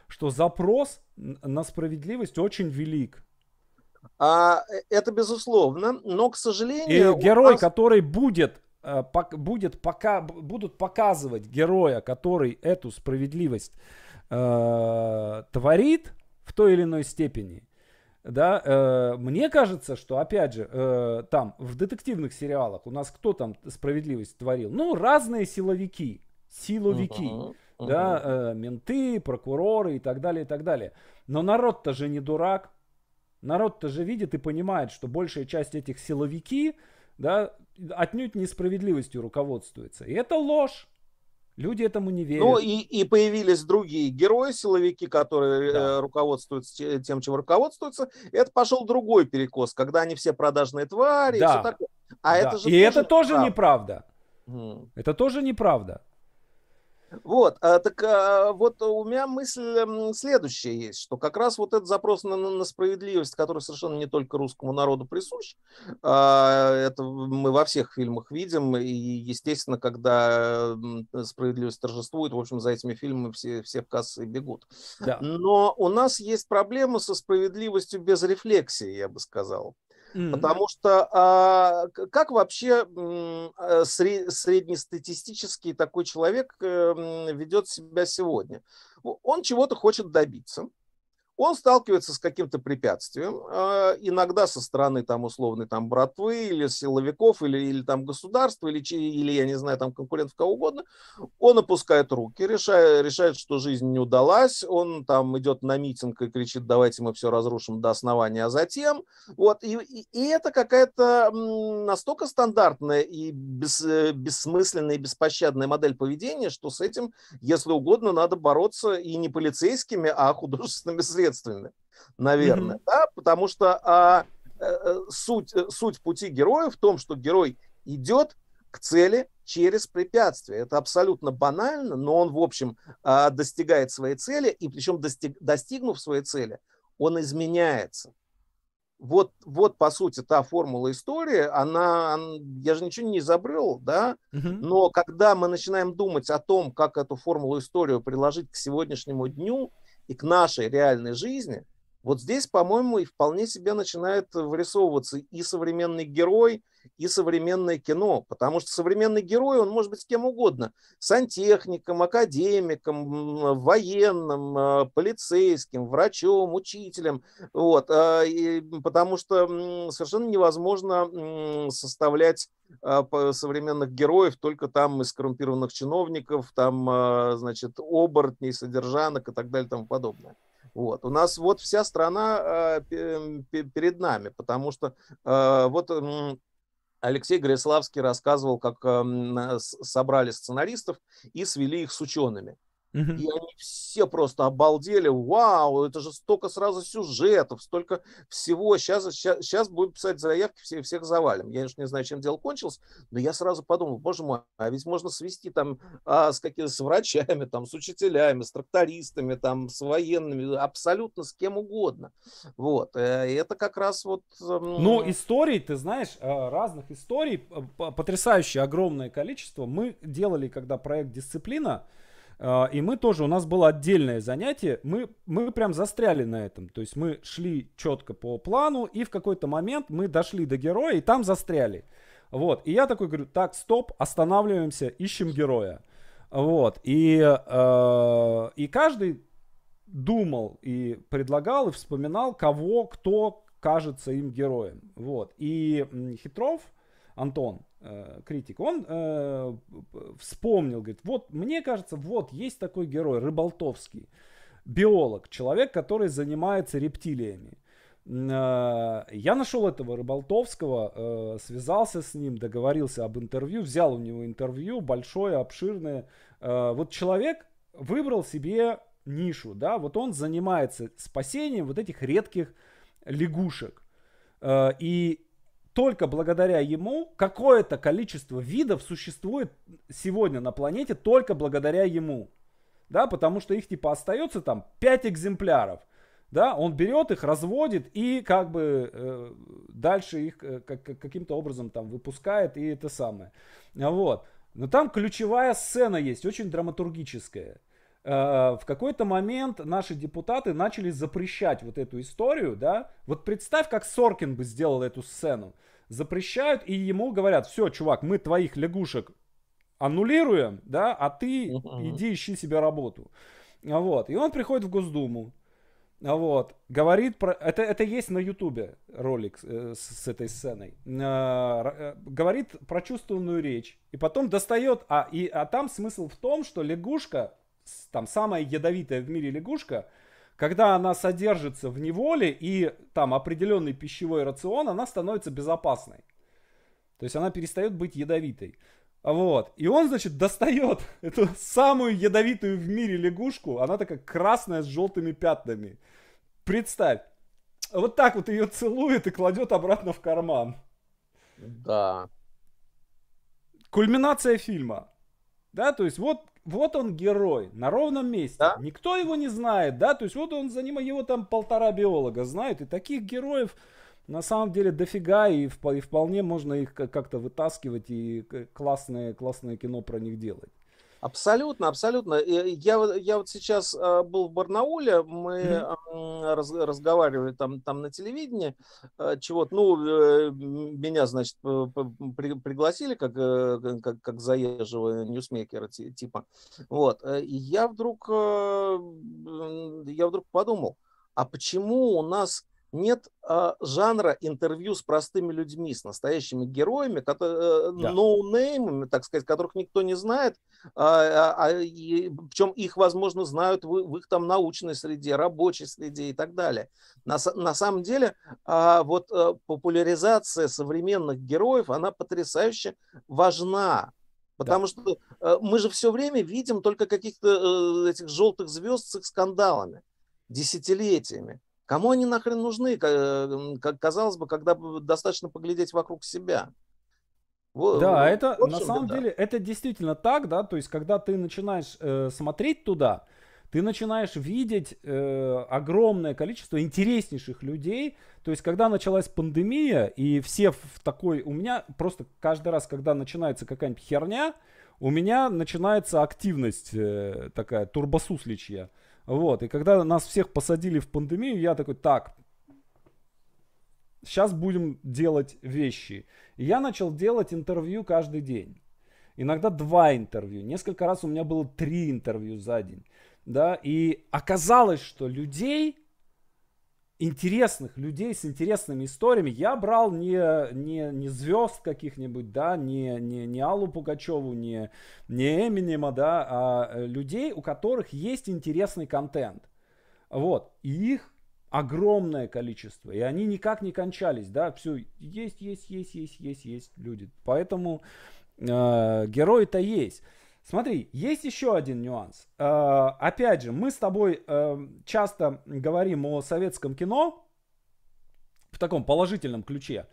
что запрос на справедливость очень велик. А, э, это безусловно, но, к сожалению... И герой, нас... который будет Э, будет пока, будут показывать героя, который эту справедливость э, творит в той или иной степени, да, э, мне кажется, что, опять же, э, там, в детективных сериалах у нас кто там справедливость творил? Ну, разные силовики, силовики, uh-huh. да, э, менты, прокуроры и так далее, и так далее. Но народ-то же не дурак, народ-то же видит и понимает, что большая часть этих силовики, да, отнюдь несправедливостью руководствуется. И это ложь. Люди этому не верят. Ну и, и появились другие герои, силовики, которые э, да. руководствуются тем, чем руководствуются. И это пошел другой перекос, когда они все продажные твари да. и все такое. А да. это же и тоже это тоже неправда. неправда. Mm. Это тоже неправда. Вот, а, так а, вот у меня мысль следующая есть, что как раз вот этот запрос на, на справедливость, который совершенно не только русскому народу присущ, а, это мы во всех фильмах видим, и, естественно, когда справедливость торжествует, в общем, за этими фильмами все, все в кассы бегут. Да. Но у нас есть проблема со справедливостью без рефлексии, я бы сказал. Mm-hmm. Потому что а, как вообще э, сред, среднестатистический такой человек эм, ведет себя сегодня? Он чего-то хочет добиться он сталкивается с каким-то препятствием, а, иногда со стороны там условной там братвы или силовиков, или, или там государства, или, или, я не знаю, там конкурентов кого угодно, он опускает руки, решает, решает, что жизнь не удалась, он там идет на митинг и кричит, давайте мы все разрушим до основания, а затем, вот, и, и, это какая-то настолько стандартная и бес, бессмысленная и беспощадная модель поведения, что с этим, если угодно, надо бороться и не полицейскими, а художественными средствами ответственны, наверное, mm-hmm. да, потому что а, э, э, суть, э, суть пути героя в том, что герой идет к цели через препятствия. Это абсолютно банально, но он, в общем, а, достигает своей цели, и причем достиг, достигнув своей цели, он изменяется. Вот, вот, по сути, та формула истории, она, я же ничего не изобрел, да, угу. но когда мы начинаем думать о том, как эту формулу историю приложить к сегодняшнему дню, и к нашей реальной жизни – вот здесь, по-моему, и вполне себе начинает вырисовываться и современный герой, и современное кино. Потому что современный герой, он может быть кем угодно. Сантехником, академиком, военным, э, полицейским, врачом, учителем. Вот. Э, и потому что совершенно невозможно составлять э, современных героев только там из коррумпированных чиновников, там, значит, оборотней, содержанок и так далее и тому подобное. Вот. У нас вот вся страна э, перед нами, потому что э, вот э, Алексей Гриславский рассказывал, как эм, собрали сценаристов и свели их с учеными. Угу. И они все просто обалдели, вау, это же столько сразу сюжетов, столько всего, сейчас, сейчас, сейчас будем писать заявки, все, всех завалим. Я уж не знаю, чем дело кончилось, но я сразу подумал, боже мой, а ведь можно свести там а, с, какими, с врачами, там, с учителями, с трактористами, там, с военными, абсолютно с кем угодно. Вот, э, и это как раз вот... Ну, историй, ты знаешь, э, разных историй, э, потрясающее огромное количество. Мы делали, когда проект «Дисциплина», а, и мы тоже, у нас было отдельное занятие, мы, мы прям застряли на этом. То есть мы шли четко по плану, и в какой-то момент мы дошли до героя, и там застряли. Вот, и я такой говорю, так, стоп, останавливаемся, ищем героя. Вот, и, э, и каждый думал и предлагал, и вспоминал, кого, кто кажется им героем. Вот, и Хитров Антон, э, критик, он э, вспомнил, говорит, вот мне кажется, вот есть такой герой, Рыболтовский, биолог, человек, который занимается рептилиями. Э, я нашел этого Рыболтовского, э, связался с ним, договорился об интервью, взял у него интервью большое, обширное. Э, вот человек выбрал себе нишу, да, вот он занимается спасением вот этих редких лягушек. И только благодаря ему какое-то количество видов существует сегодня на планете только благодаря ему. Да, потому что их типа остается там 5 экземпляров. Да, он берет их, разводит и как бы э, дальше их э, как, каким-то образом там выпускает и это самое. Вот. Но там ключевая сцена есть, очень драматургическая. Э, в какой-то момент наши депутаты начали запрещать вот эту историю, да. Вот представь, как Соркин бы сделал эту сцену. Запрещают, и ему говорят, все, чувак, мы твоих лягушек аннулируем, да, а ты иди ищи себе работу. Вот. И он приходит в Госдуму, вот. Говорит про... Это, это есть на Ютубе ролик э, с, с этой сценой. Э, э, говорит прочувствованную речь. И потом достает... А, и, а там смысл в том, что лягушка там самая ядовитая в мире лягушка, когда она содержится в неволе и там определенный пищевой рацион, она становится безопасной. То есть она перестает быть ядовитой. Вот. И он, значит, достает эту самую ядовитую в мире лягушку. Она такая красная с желтыми пятнами. Представь. Вот так вот ее целует и кладет обратно в карман. Да. Кульминация фильма. Да, то есть вот вот он герой на ровном месте. Да? Никто его не знает, да? То есть вот он за ним, его там полтора биолога знают. И таких героев на самом деле дофига, и, и вполне можно их как-то вытаскивать и классное, классное кино про них делать. Абсолютно, абсолютно. Я, я вот сейчас а, был в Барнауле, мы mm-hmm. раз, разговаривали там, там на телевидении, а, чего-то, ну, э, меня, значит, при, пригласили как, э, как, как заезжего ньюсмейкера типа. Вот. Э, и я вдруг, я вдруг подумал, а почему у нас нет э, жанра интервью с простыми людьми, с настоящими героями, которые, э, э, да. ноунеймами, так сказать, которых никто не знает, э, а, и, причем их, возможно, знают в, в их там научной среде, рабочей среде и так далее. На, на самом деле, э, вот э, популяризация современных героев, она потрясающе важна. Потому да. что э, мы же все время видим только каких-то э, этих желтых звезд с их скандалами, десятилетиями. Кому они нахрен нужны, как казалось бы, когда достаточно поглядеть вокруг себя? Вот, да, это общем, на самом да. деле это действительно так, да, то есть когда ты начинаешь э, смотреть туда, ты начинаешь видеть э, огромное количество интереснейших людей. То есть, когда началась пандемия, и все в такой... У меня просто каждый раз, когда начинается какая-нибудь херня, у меня начинается активность э, такая, турбосусличья. Вот, и когда нас всех посадили в пандемию, я такой, так, сейчас будем делать вещи. И я начал делать интервью каждый день. Иногда два интервью. Несколько раз у меня было три интервью за день. Да, и оказалось, что людей интересных людей с интересными историями. Я брал не, не, не звезд каких-нибудь, да, не, не, не Аллу Пугачеву, не, не Эминема, да, а э, людей, у которых есть интересный контент. Вот. И их огромное количество. И они никак не кончались, да, все есть, есть, есть, есть, есть, есть люди. Поэтому э, герои-то есть. Смотри, есть еще один нюанс. Э, опять же, мы с тобой э, часто говорим о советском кино в таком положительном ключе.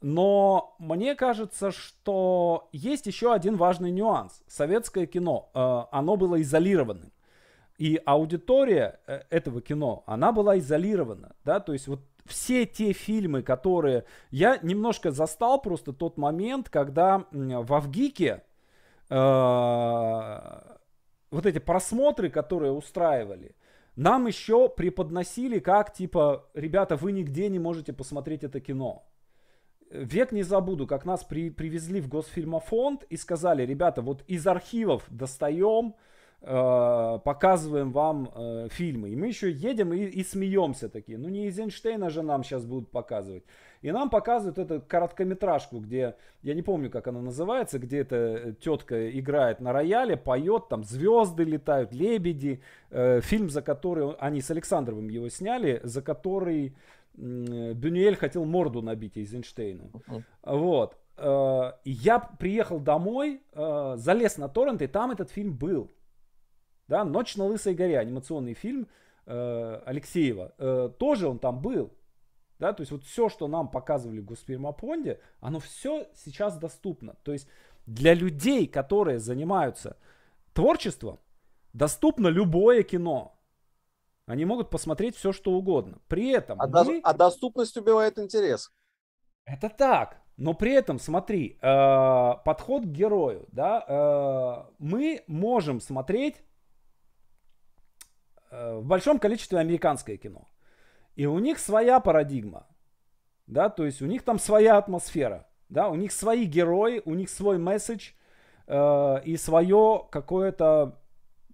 Но мне кажется, что есть еще один важный нюанс. Советское кино, э, оно было изолированным. И аудитория э, этого кино, она была изолирована. Да? То есть вот все те фильмы, которые... Я немножко застал просто тот момент, когда в Авгике Э, вот эти просмотры, которые устраивали, нам еще преподносили как, типа, ребята, вы нигде не можете посмотреть это кино. Век не забуду, как нас при, привезли в Госфильмофонд и сказали, ребята, вот из архивов достаем, э, показываем вам э, фильмы. И мы еще едем и, и смеемся такие. Ну не из Эйнштейна же нам сейчас будут показывать. И нам показывают эту короткометражку, где, я не помню, как она называется, где эта э, тетка играет на рояле, поет, там звезды летают, лебеди. Э, фильм, за который они с Александровым его сняли, за который э, Бюнюэль хотел морду набить Эйзенштейну. Uh-huh. Вот. Э, я приехал домой, залез на торрент, и там этот фильм был. Да, «Ночь на Лысой горе», анимационный фильм, Алексеева. Тоже он там был. Да, то есть вот все, что нам показывали в Госпермопонде, оно все сейчас доступно. То есть для людей, которые занимаются творчеством, доступно любое кино. Они могут посмотреть все, что угодно. При этом... А, мы... до... а доступность убивает интерес. Это так. Но при этом, смотри, э, подход к герою, да, э, мы можем смотреть э, в большом количестве американское кино. И у них своя парадигма, да, то есть у них там своя атмосфера, да, у них свои герои, у них свой месседж э, и свое какое-то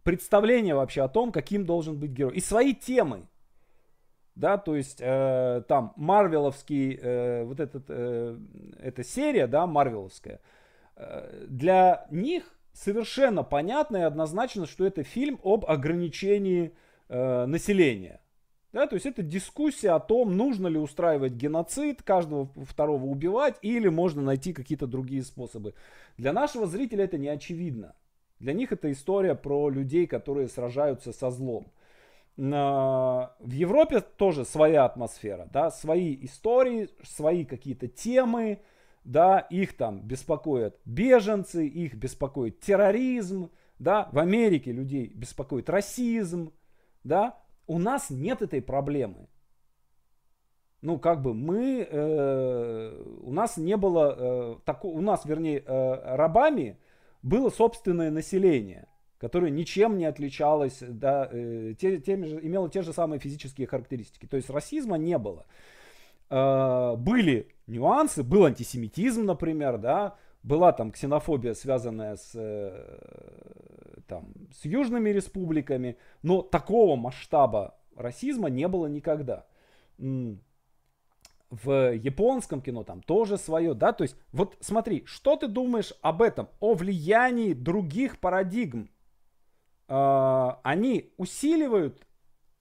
представление вообще о том, каким должен быть герой. И свои темы, да, то есть э, там Марвеловский, э, вот этот, э, эта серия, да, Марвеловская, э, для них совершенно понятно и однозначно, что это фильм об ограничении э, населения. Да, то есть это дискуссия о том, нужно ли устраивать геноцид, каждого второго убивать, или можно найти какие-то другие способы. Для нашего зрителя это не очевидно. Для них это история про людей, которые сражаются со злом. А, в Европе тоже своя атмосфера, да, свои истории, свои какие-то темы, да, их там беспокоят беженцы, их беспокоит терроризм, да, в Америке людей беспокоит расизм, да, у нас нет этой проблемы. Ну, как бы мы, э, у нас не было, э, тако, у нас, вернее, э, рабами было собственное население, которое ничем не отличалось, да, э, те, теми же, имело те же самые физические характеристики. То есть расизма не было. Э, были нюансы, был антисемитизм, например, да, была там ксенофобия, связанная с э, там, с южными республиками, но такого масштаба расизма не было никогда. В японском кино там тоже свое, да, то есть вот смотри, что ты думаешь об этом, о влиянии других парадигм? А, они усиливают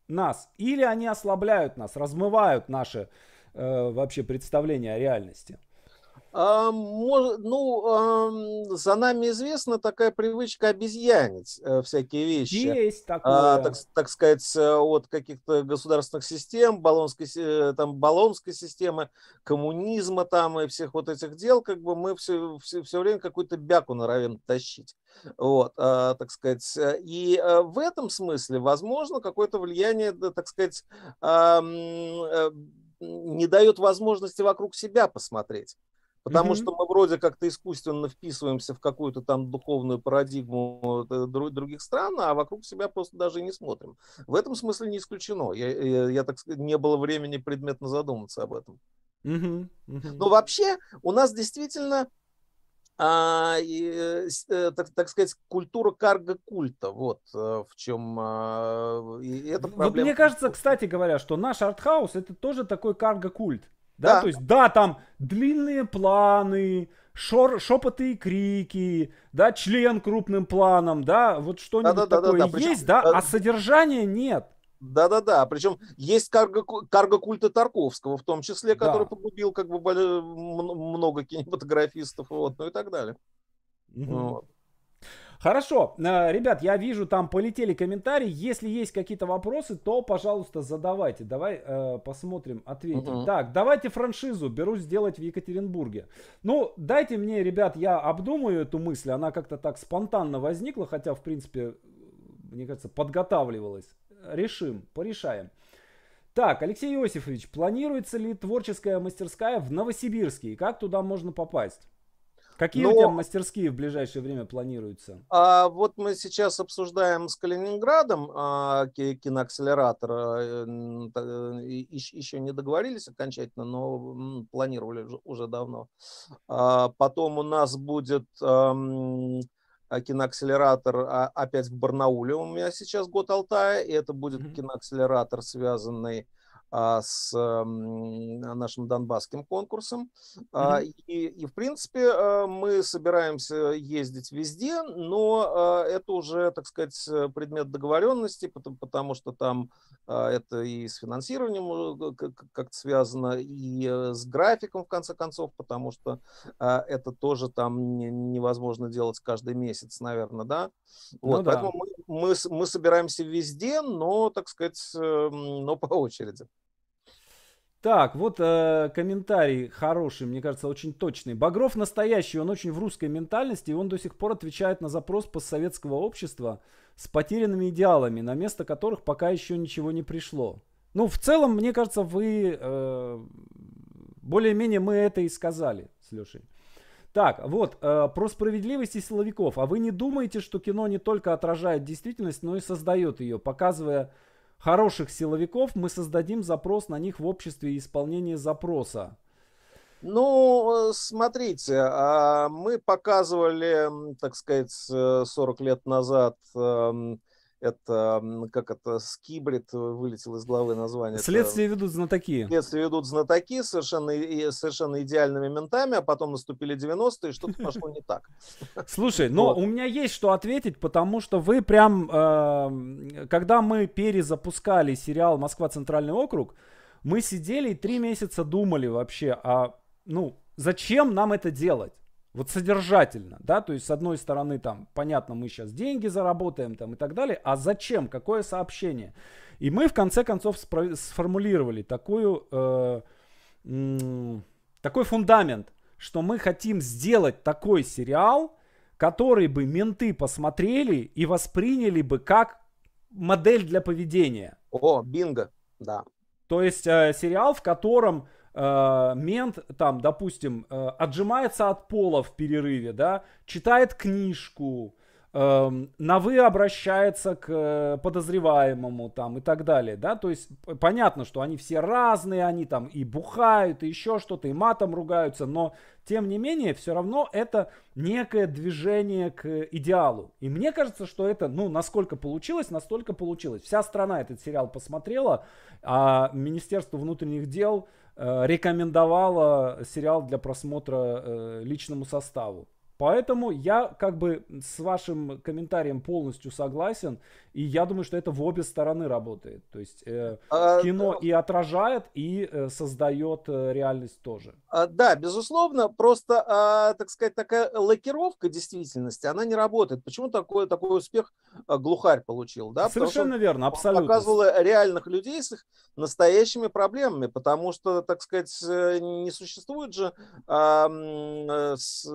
нас или они ослабляют нас, размывают наши э, вообще представления о реальности? А, ну, за нами известна такая привычка обезьянить э, всякие вещи. Есть а, такое. Так, так сказать, э, от каких-то государственных систем, баллонской, э, там, баллонской системы, коммунизма там и всех вот этих дел, как бы мы все, все, все время какую-то бяку норовим тащить. Вот, а, так сказать. И в этом смысле, возможно, какое-то влияние, так сказать, не дает возможности вокруг себя посмотреть. Потому mm-hmm. что мы вроде как-то искусственно вписываемся в какую-то там духовную парадигму э, других стран, а вокруг себя просто даже и не смотрим. В этом смысле не исключено. Я, я, э, я так сказать, не было времени предметно задуматься об этом. Mm-hmm. Mm-hmm. Но вообще у нас действительно а, и, э, так, так сказать, культура карго-культа. Вот в чем а, и эта проблема. Вот мне кажется, кстати говоря, что наш артхаус это тоже такой карго-культ. Да? да, то есть, да, там длинные планы, шор, шепоты и крики, да, член крупным планом, да, вот что-нибудь да, да, такое да, да, есть, Причем, да, а содержания нет. Да-да-да, причем есть карго, карго культа Тарковского в том числе, который да. погубил как бы много кинематографистов вот, ну и так далее. Угу. Вот. Хорошо, э, ребят, я вижу, там полетели комментарии. Если есть какие-то вопросы, то, пожалуйста, задавайте. Давай э, посмотрим, ответим. Угу. Так, давайте франшизу берусь сделать в Екатеринбурге. Ну, дайте мне, ребят, я обдумаю эту мысль. Она как-то так спонтанно возникла, хотя, в принципе, мне кажется, подготавливалась. Решим, порешаем. Так, Алексей Иосифович, планируется ли творческая мастерская в Новосибирске? И как туда можно попасть? Какие Но, у тебя мастерские в ближайшее время планируются? А, вот мы сейчас обсуждаем с Калининградом а, киноакселератор. А, и, еще не договорились окончательно, но планировали уже давно. А, потом у нас будет а, киноакселератор а, опять в Барнауле. У меня сейчас год Алтая, и это будет mm-hmm. киноакселератор, связанный а, с нашим донбасским конкурсом. Mm-hmm. И, и, в принципе, а, мы собираемся ездить везде, но это уже, так сказать, предмет договоренности, потому, потому что там это и с финансированием э, как-то связано, и э, с графиком, в конце концов, потому что это тоже там невозможно делать каждый месяц, наверное, да? Вот, ну, да. поэтому мы мы, мы собираемся везде, но, так сказать, эм, но по очереди. Так, вот э, комментарий хороший, мне кажется, очень точный. Багров настоящий, он очень в русской ментальности, и он до сих пор отвечает на запрос постсоветского общества с потерянными идеалами, на место которых пока еще ничего не пришло. Ну, в целом, мне кажется, вы э, более-менее мы это и сказали с Лешей. Так, вот, э, про справедливость и силовиков. А вы не думаете, что кино не только отражает действительность, но и создает ее, показывая хороших силовиков, мы создадим запрос на них в обществе и исполнение запроса. Ну, э, смотрите, а, мы показывали, так сказать, 40 э, лет назад эм, это, как это, скибрит, э, вылетел из главы название. Следствие это... ведут знатоки. Следствие ведут знатоки совершенно, и, совершенно идеальными ментами, а потом наступили 90-е, и что-то пошло не так. Слушай, но ну, у меня есть что ответить, потому что вы прям, э, когда мы перезапускали сериал «Москва. Центральный округ», мы сидели и три месяца думали вообще, а, ну, зачем нам это делать? вот содержательно, да, то есть с одной стороны там, понятно, мы сейчас деньги заработаем там и так далее, а зачем, какое сообщение? И мы в конце концов сформулировали такую, э, э, такой фундамент, что мы хотим сделать такой сериал, который бы менты посмотрели и восприняли бы как модель для поведения. О, бинго, да. То есть э, сериал, в котором Э, мент там, допустим, э, отжимается от пола в перерыве, да, читает книжку, эм, на вы обращается к э, подозреваемому там и так далее, да, то есть понятно, что они все разные, они там и бухают, и еще что-то, и матом ругаются, но тем не менее, все равно это некое движение к идеалу. И мне кажется, что это, ну, насколько получилось, настолько получилось. Вся страна этот сериал посмотрела, а Министерство внутренних дел Э, рекомендовала сериал для просмотра э, личному составу. Поэтому я как бы с вашим комментарием полностью согласен, и я думаю, что это в обе стороны работает. То есть э, а, кино да. и отражает, и э, создает э, реальность тоже. А, да, безусловно, просто, а, так сказать, такая лакировка действительности, она не работает. Почему такой, такой успех э, глухарь получил? Да? Совершенно Потому, верно, абсолютно. Показывала реальных людей с их настоящими проблемами, потому что, так сказать, э, не существует же а, с,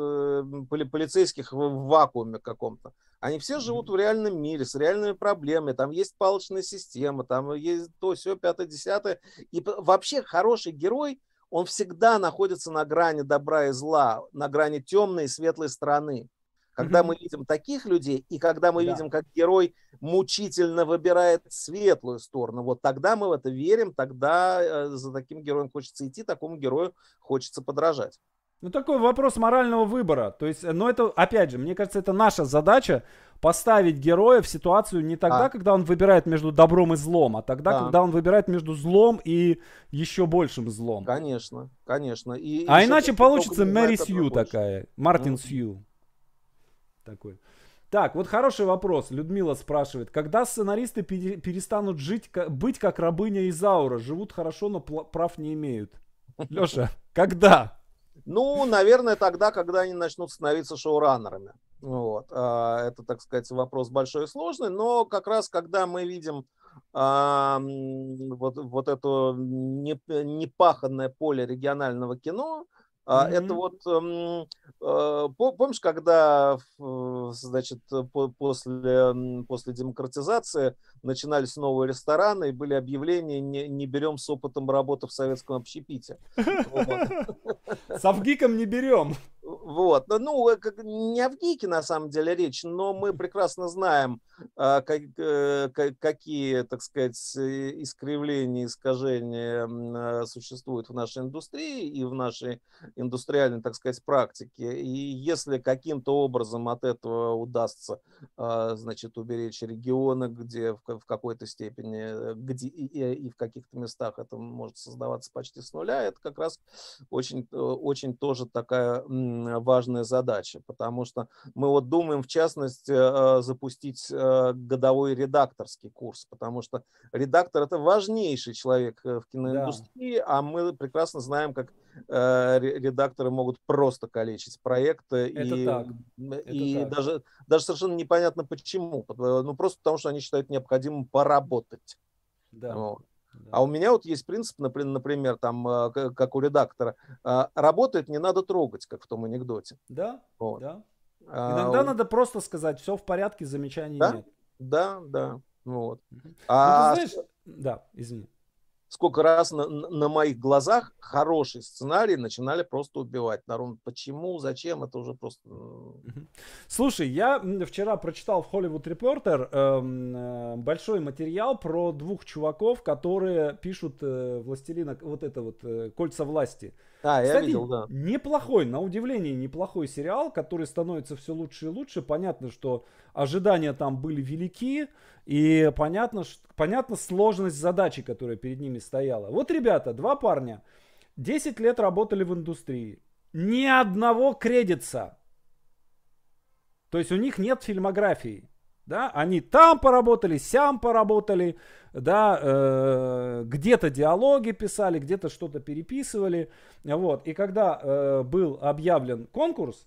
поли, полицейских в, вакууме каком-то. Они все живут в реальном мире, с реальными проблемами. Там есть палочная система, там есть то, все, пятое, десятое. И вообще хороший герой, он всегда находится на грани добра и зла, на грани темной и светлой стороны. Когда мы видим таких людей, и когда мы да. видим, как герой мучительно выбирает светлую сторону, вот тогда мы в это верим, тогда э, за таким героем хочется идти, такому герою хочется подражать. Ну, такой вопрос морального выбора. То есть, ну, это, опять же, мне кажется, это наша задача поставить героя в ситуацию не тогда, а. когда он выбирает между добром и злом, а тогда, да. когда он выбирает между злом и еще большим злом. Конечно, конечно. И, а иначе получится Мэри Сью такая, Мартин mm. Сью. Такой. Так, вот хороший вопрос. Людмила спрашивает. Когда сценаристы перестанут жить, быть как рабыня Изаура? Живут хорошо, но прав не имеют. Леша, когда? Ну, наверное, тогда, когда они начнут становиться шоураннерами. Вот. А, это, так сказать, вопрос большой и сложный, но как раз когда мы видим а, вот, вот это непаханное поле регионального кино, Mm-hmm. Это вот, эм, э, помнишь, когда, э, значит, после, после демократизации начинались новые рестораны и были объявления «не, не берем с опытом работы в советском общепите». С Авгиком не берем. Вот. Ну, э, не о ВГИКе на самом деле речь, но мы прекрасно знаем, а, э, какие, так сказать, э, искривления, искажения а, существуют в нашей индустрии и в нашей индустриальной, так сказать, практике. И если каким-то образом от этого удастся, а, значит, уберечь регионы, где в какой-то степени, где и в каких-то местах это может создаваться почти с нуля, это как раз очень, очень тоже такая важная задача, потому что мы вот думаем, в частности, э, э, запустить э, годовой редакторский курс, потому что редактор – это важнейший человек в киноиндустрии, да. а мы прекрасно знаем, как редакторы могут просто калечить проекты. Это и, так. Это и так. Даже, даже совершенно непонятно почему. Ну, просто потому что они считают необходимым поработать. Да. Вот. А у меня вот есть принцип, например, там, э, как у редактора, э, работает не надо трогать, как в том анекдоте. Да, вот. да. А Иногда а, надо просто сказать, все в порядке, замечаний да? нет. Да, да, вот. Ну, а... ты знаешь, да, извини сколько раз на, на моих глазах хороший сценарий начинали просто убивать. Народ, почему, зачем, это уже просто... Слушай, я вчера прочитал в Hollywood Reporter эм, э, большой материал про двух чуваков, которые пишут э, «Властелина», вот это вот э, «Кольца власти». Э, да, Кстати, видел, да. Неплохой, на удивление, неплохой сериал, который становится все лучше и лучше. Понятно, что ожидания там были велики, и понятно, что, понятно сложность задачи, которая перед ними стояла. Вот, ребята, два парня, 10 лет работали в индустрии, ни одного кредитса. То есть у них нет фильмографии. Да, они там поработали, сям поработали, да, э, где-то диалоги писали, где-то что-то переписывали. Вот. И когда э, был объявлен конкурс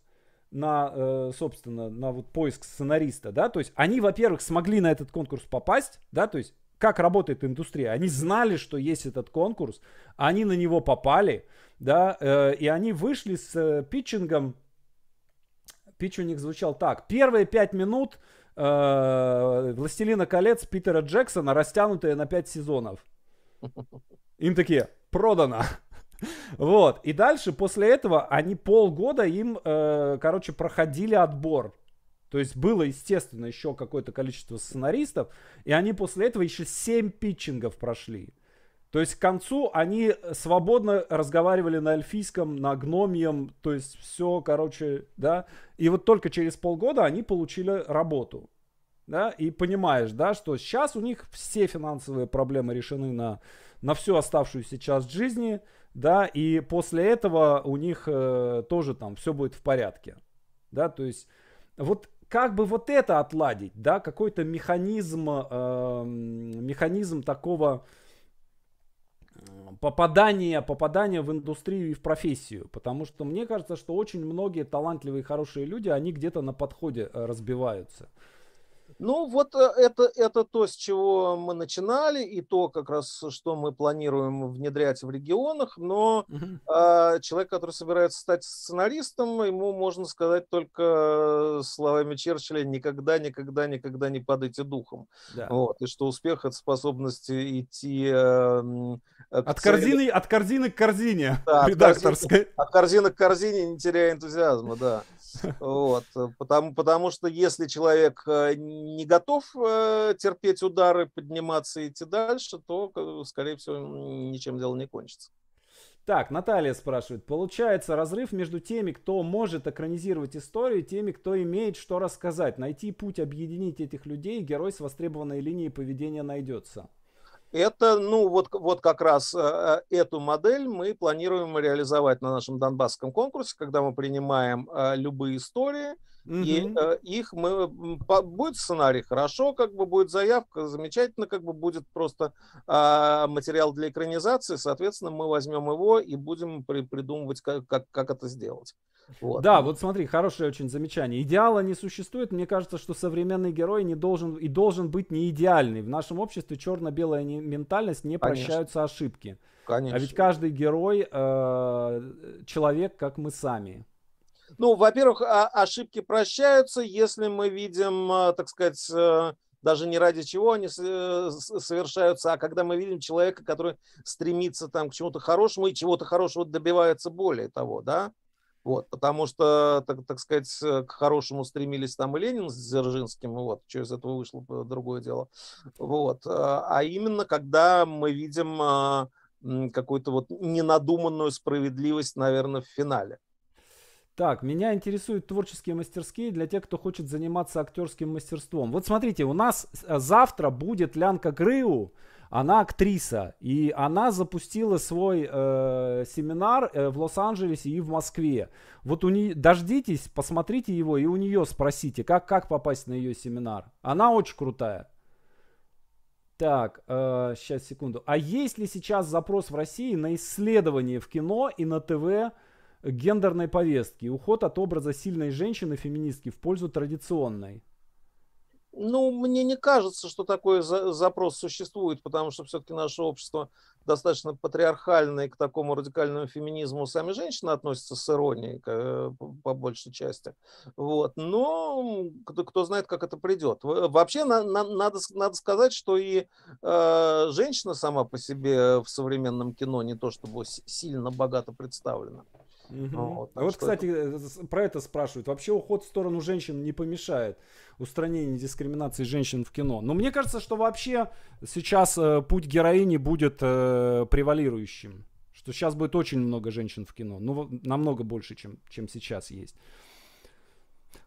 на, э, собственно, на вот поиск сценариста, да, то есть они, во-первых, смогли на этот конкурс попасть, да, то есть как работает индустрия. Они знали, что есть этот конкурс, они на него попали, да, э, и они вышли с э, питчингом. Питч у них звучал так. Первые пять минут – Э, «Властелина колец» Питера Джексона, растянутые на 5 сезонов. Им такие, продано. Вот. И дальше, после этого, они полгода им, э, короче, проходили отбор. То есть было, естественно, еще какое-то количество сценаристов, и они после этого еще 7 питчингов прошли. То есть к концу они свободно разговаривали на эльфийском, на гномьем, то есть все, короче, да. И вот только через полгода они получили работу. Да, и понимаешь, да, что сейчас у них все финансовые проблемы решены на, на всю оставшуюся часть жизни, да, и после этого у них э, тоже там все будет в порядке, да, то есть вот как бы вот это отладить, да, какой-то механизм, э, механизм такого, попадание попадание в индустрию и в профессию. Потому что мне кажется, что очень многие талантливые, хорошие люди, они где-то на подходе э, разбиваются. Ну, вот э, это, это то, с чего мы начинали, и то, как раз, что мы планируем внедрять в регионах. Но угу. э, человек, который собирается стать сценаристом, ему можно сказать только э, словами Черчилля «никогда, никогда, никогда не падайте духом». Да. Вот, и что успех – это способность идти э, от корзины, от корзины к корзине да, редакторской. От корзины, от корзины к корзине, не теряя энтузиазма, да. Вот. Потому, потому что если человек э, не готов э, терпеть удары, подниматься и идти дальше, то, скорее всего, ничем дело не кончится. Так, Наталья спрашивает. Получается разрыв между теми, кто может экранизировать историю, и теми, кто имеет что рассказать. Найти путь объединить этих людей, герой с востребованной линией поведения найдется. Это, ну, вот, вот как раз э, э, эту модель мы планируем реализовать на нашем донбасском конкурсе, когда мы принимаем э, любые истории, Угу. И э, их мы по, будет сценарий хорошо, как бы будет заявка замечательно, как бы будет просто э, материал для экранизации, соответственно мы возьмем его и будем при, придумывать как как как это сделать. Вот. Да, вот смотри, хорошее очень замечание. Идеала не существует. Мне кажется, что современный герой не должен и должен быть не идеальный. В нашем обществе черно-белая не, ментальность не Конечно. прощаются ошибки. Конечно. А ведь каждый герой э, человек, как мы сами. Ну, во-первых, а, ошибки прощаются, если мы видим, а, так сказать, э, даже не ради чего они э, совершаются, а когда мы видим человека, который стремится там к чему-то хорошему и чего-то хорошего добивается более того, да, вот, потому что, так, так сказать, э, к хорошему стремились там и Ленин с Дзержинским, вот, что из этого вышло, другое дело, вот, а именно когда мы видим а, какую-то вот ненадуманную справедливость, наверное, в финале. Так, меня интересуют творческие мастерские для тех, кто хочет заниматься актерским мастерством. Вот смотрите, у нас э, завтра будет Лянка Грыу, она актриса, и она запустила свой э, семинар э, в Лос-Анджелесе и в Москве. Вот у нее, дождитесь, посмотрите его и у нее спросите, как, как попасть на ее семинар. Она очень крутая. Так, э, сейчас, секунду. А есть ли сейчас запрос в России на исследование в кино и на ТВ гендерной повестки, уход от образа сильной женщины-феминистки в пользу традиционной? Ну, мне не кажется, что такой за запрос существует, потому что все-таки наше общество достаточно патриархальное, к такому радикальному феминизму сами женщины относятся с иронией, э, по большей части. Вот. Но кто, кто знает, как это придет. Вообще, на, на, надо, надо сказать, что и э, женщина сама по себе в современном кино не то чтобы сильно богато представлена. Угу. Вот, а вот, кстати, это... Э, про это спрашивают. Вообще уход в сторону женщин не помешает устранению дискриминации женщин в кино. Но мне кажется, что вообще сейчас э, путь героини будет э, превалирующим. Что сейчас будет очень много женщин в кино. Ну, намного больше, чем, чем сейчас есть.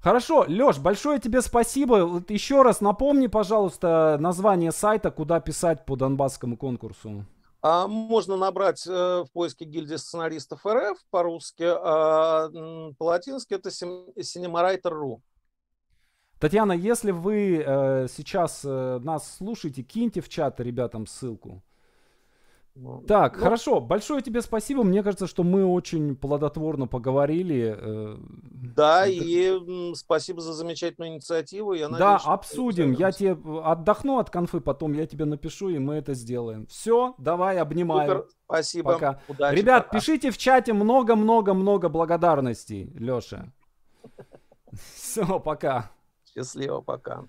Хорошо, Леш, большое тебе спасибо. Вот еще раз напомни, пожалуйста, название сайта, куда писать по Донбасскому конкурсу. А, можно набрать э, в поиске гильдии сценаристов РФ по-русски, а по-латински это cinemawriter.ru. Татьяна, если вы э, сейчас э, нас слушаете, киньте в чат ребятам ссылку. Ну, так, ну, хорошо. Большое тебе спасибо. Мне кажется, что мы очень плодотворно поговорили. Э, да, Это... и спасибо за замечательную инициативу. Я надеюсь, да, обсудим. Я тебе отдохну от конфы, потом я тебе напишу, и мы это сделаем. Все, давай, обнимаю. Супер, спасибо. Пока. Удачи, Ребят, пока. пишите в чате много-много-много благодарностей, Леша. Все, пока. Счастливо, пока.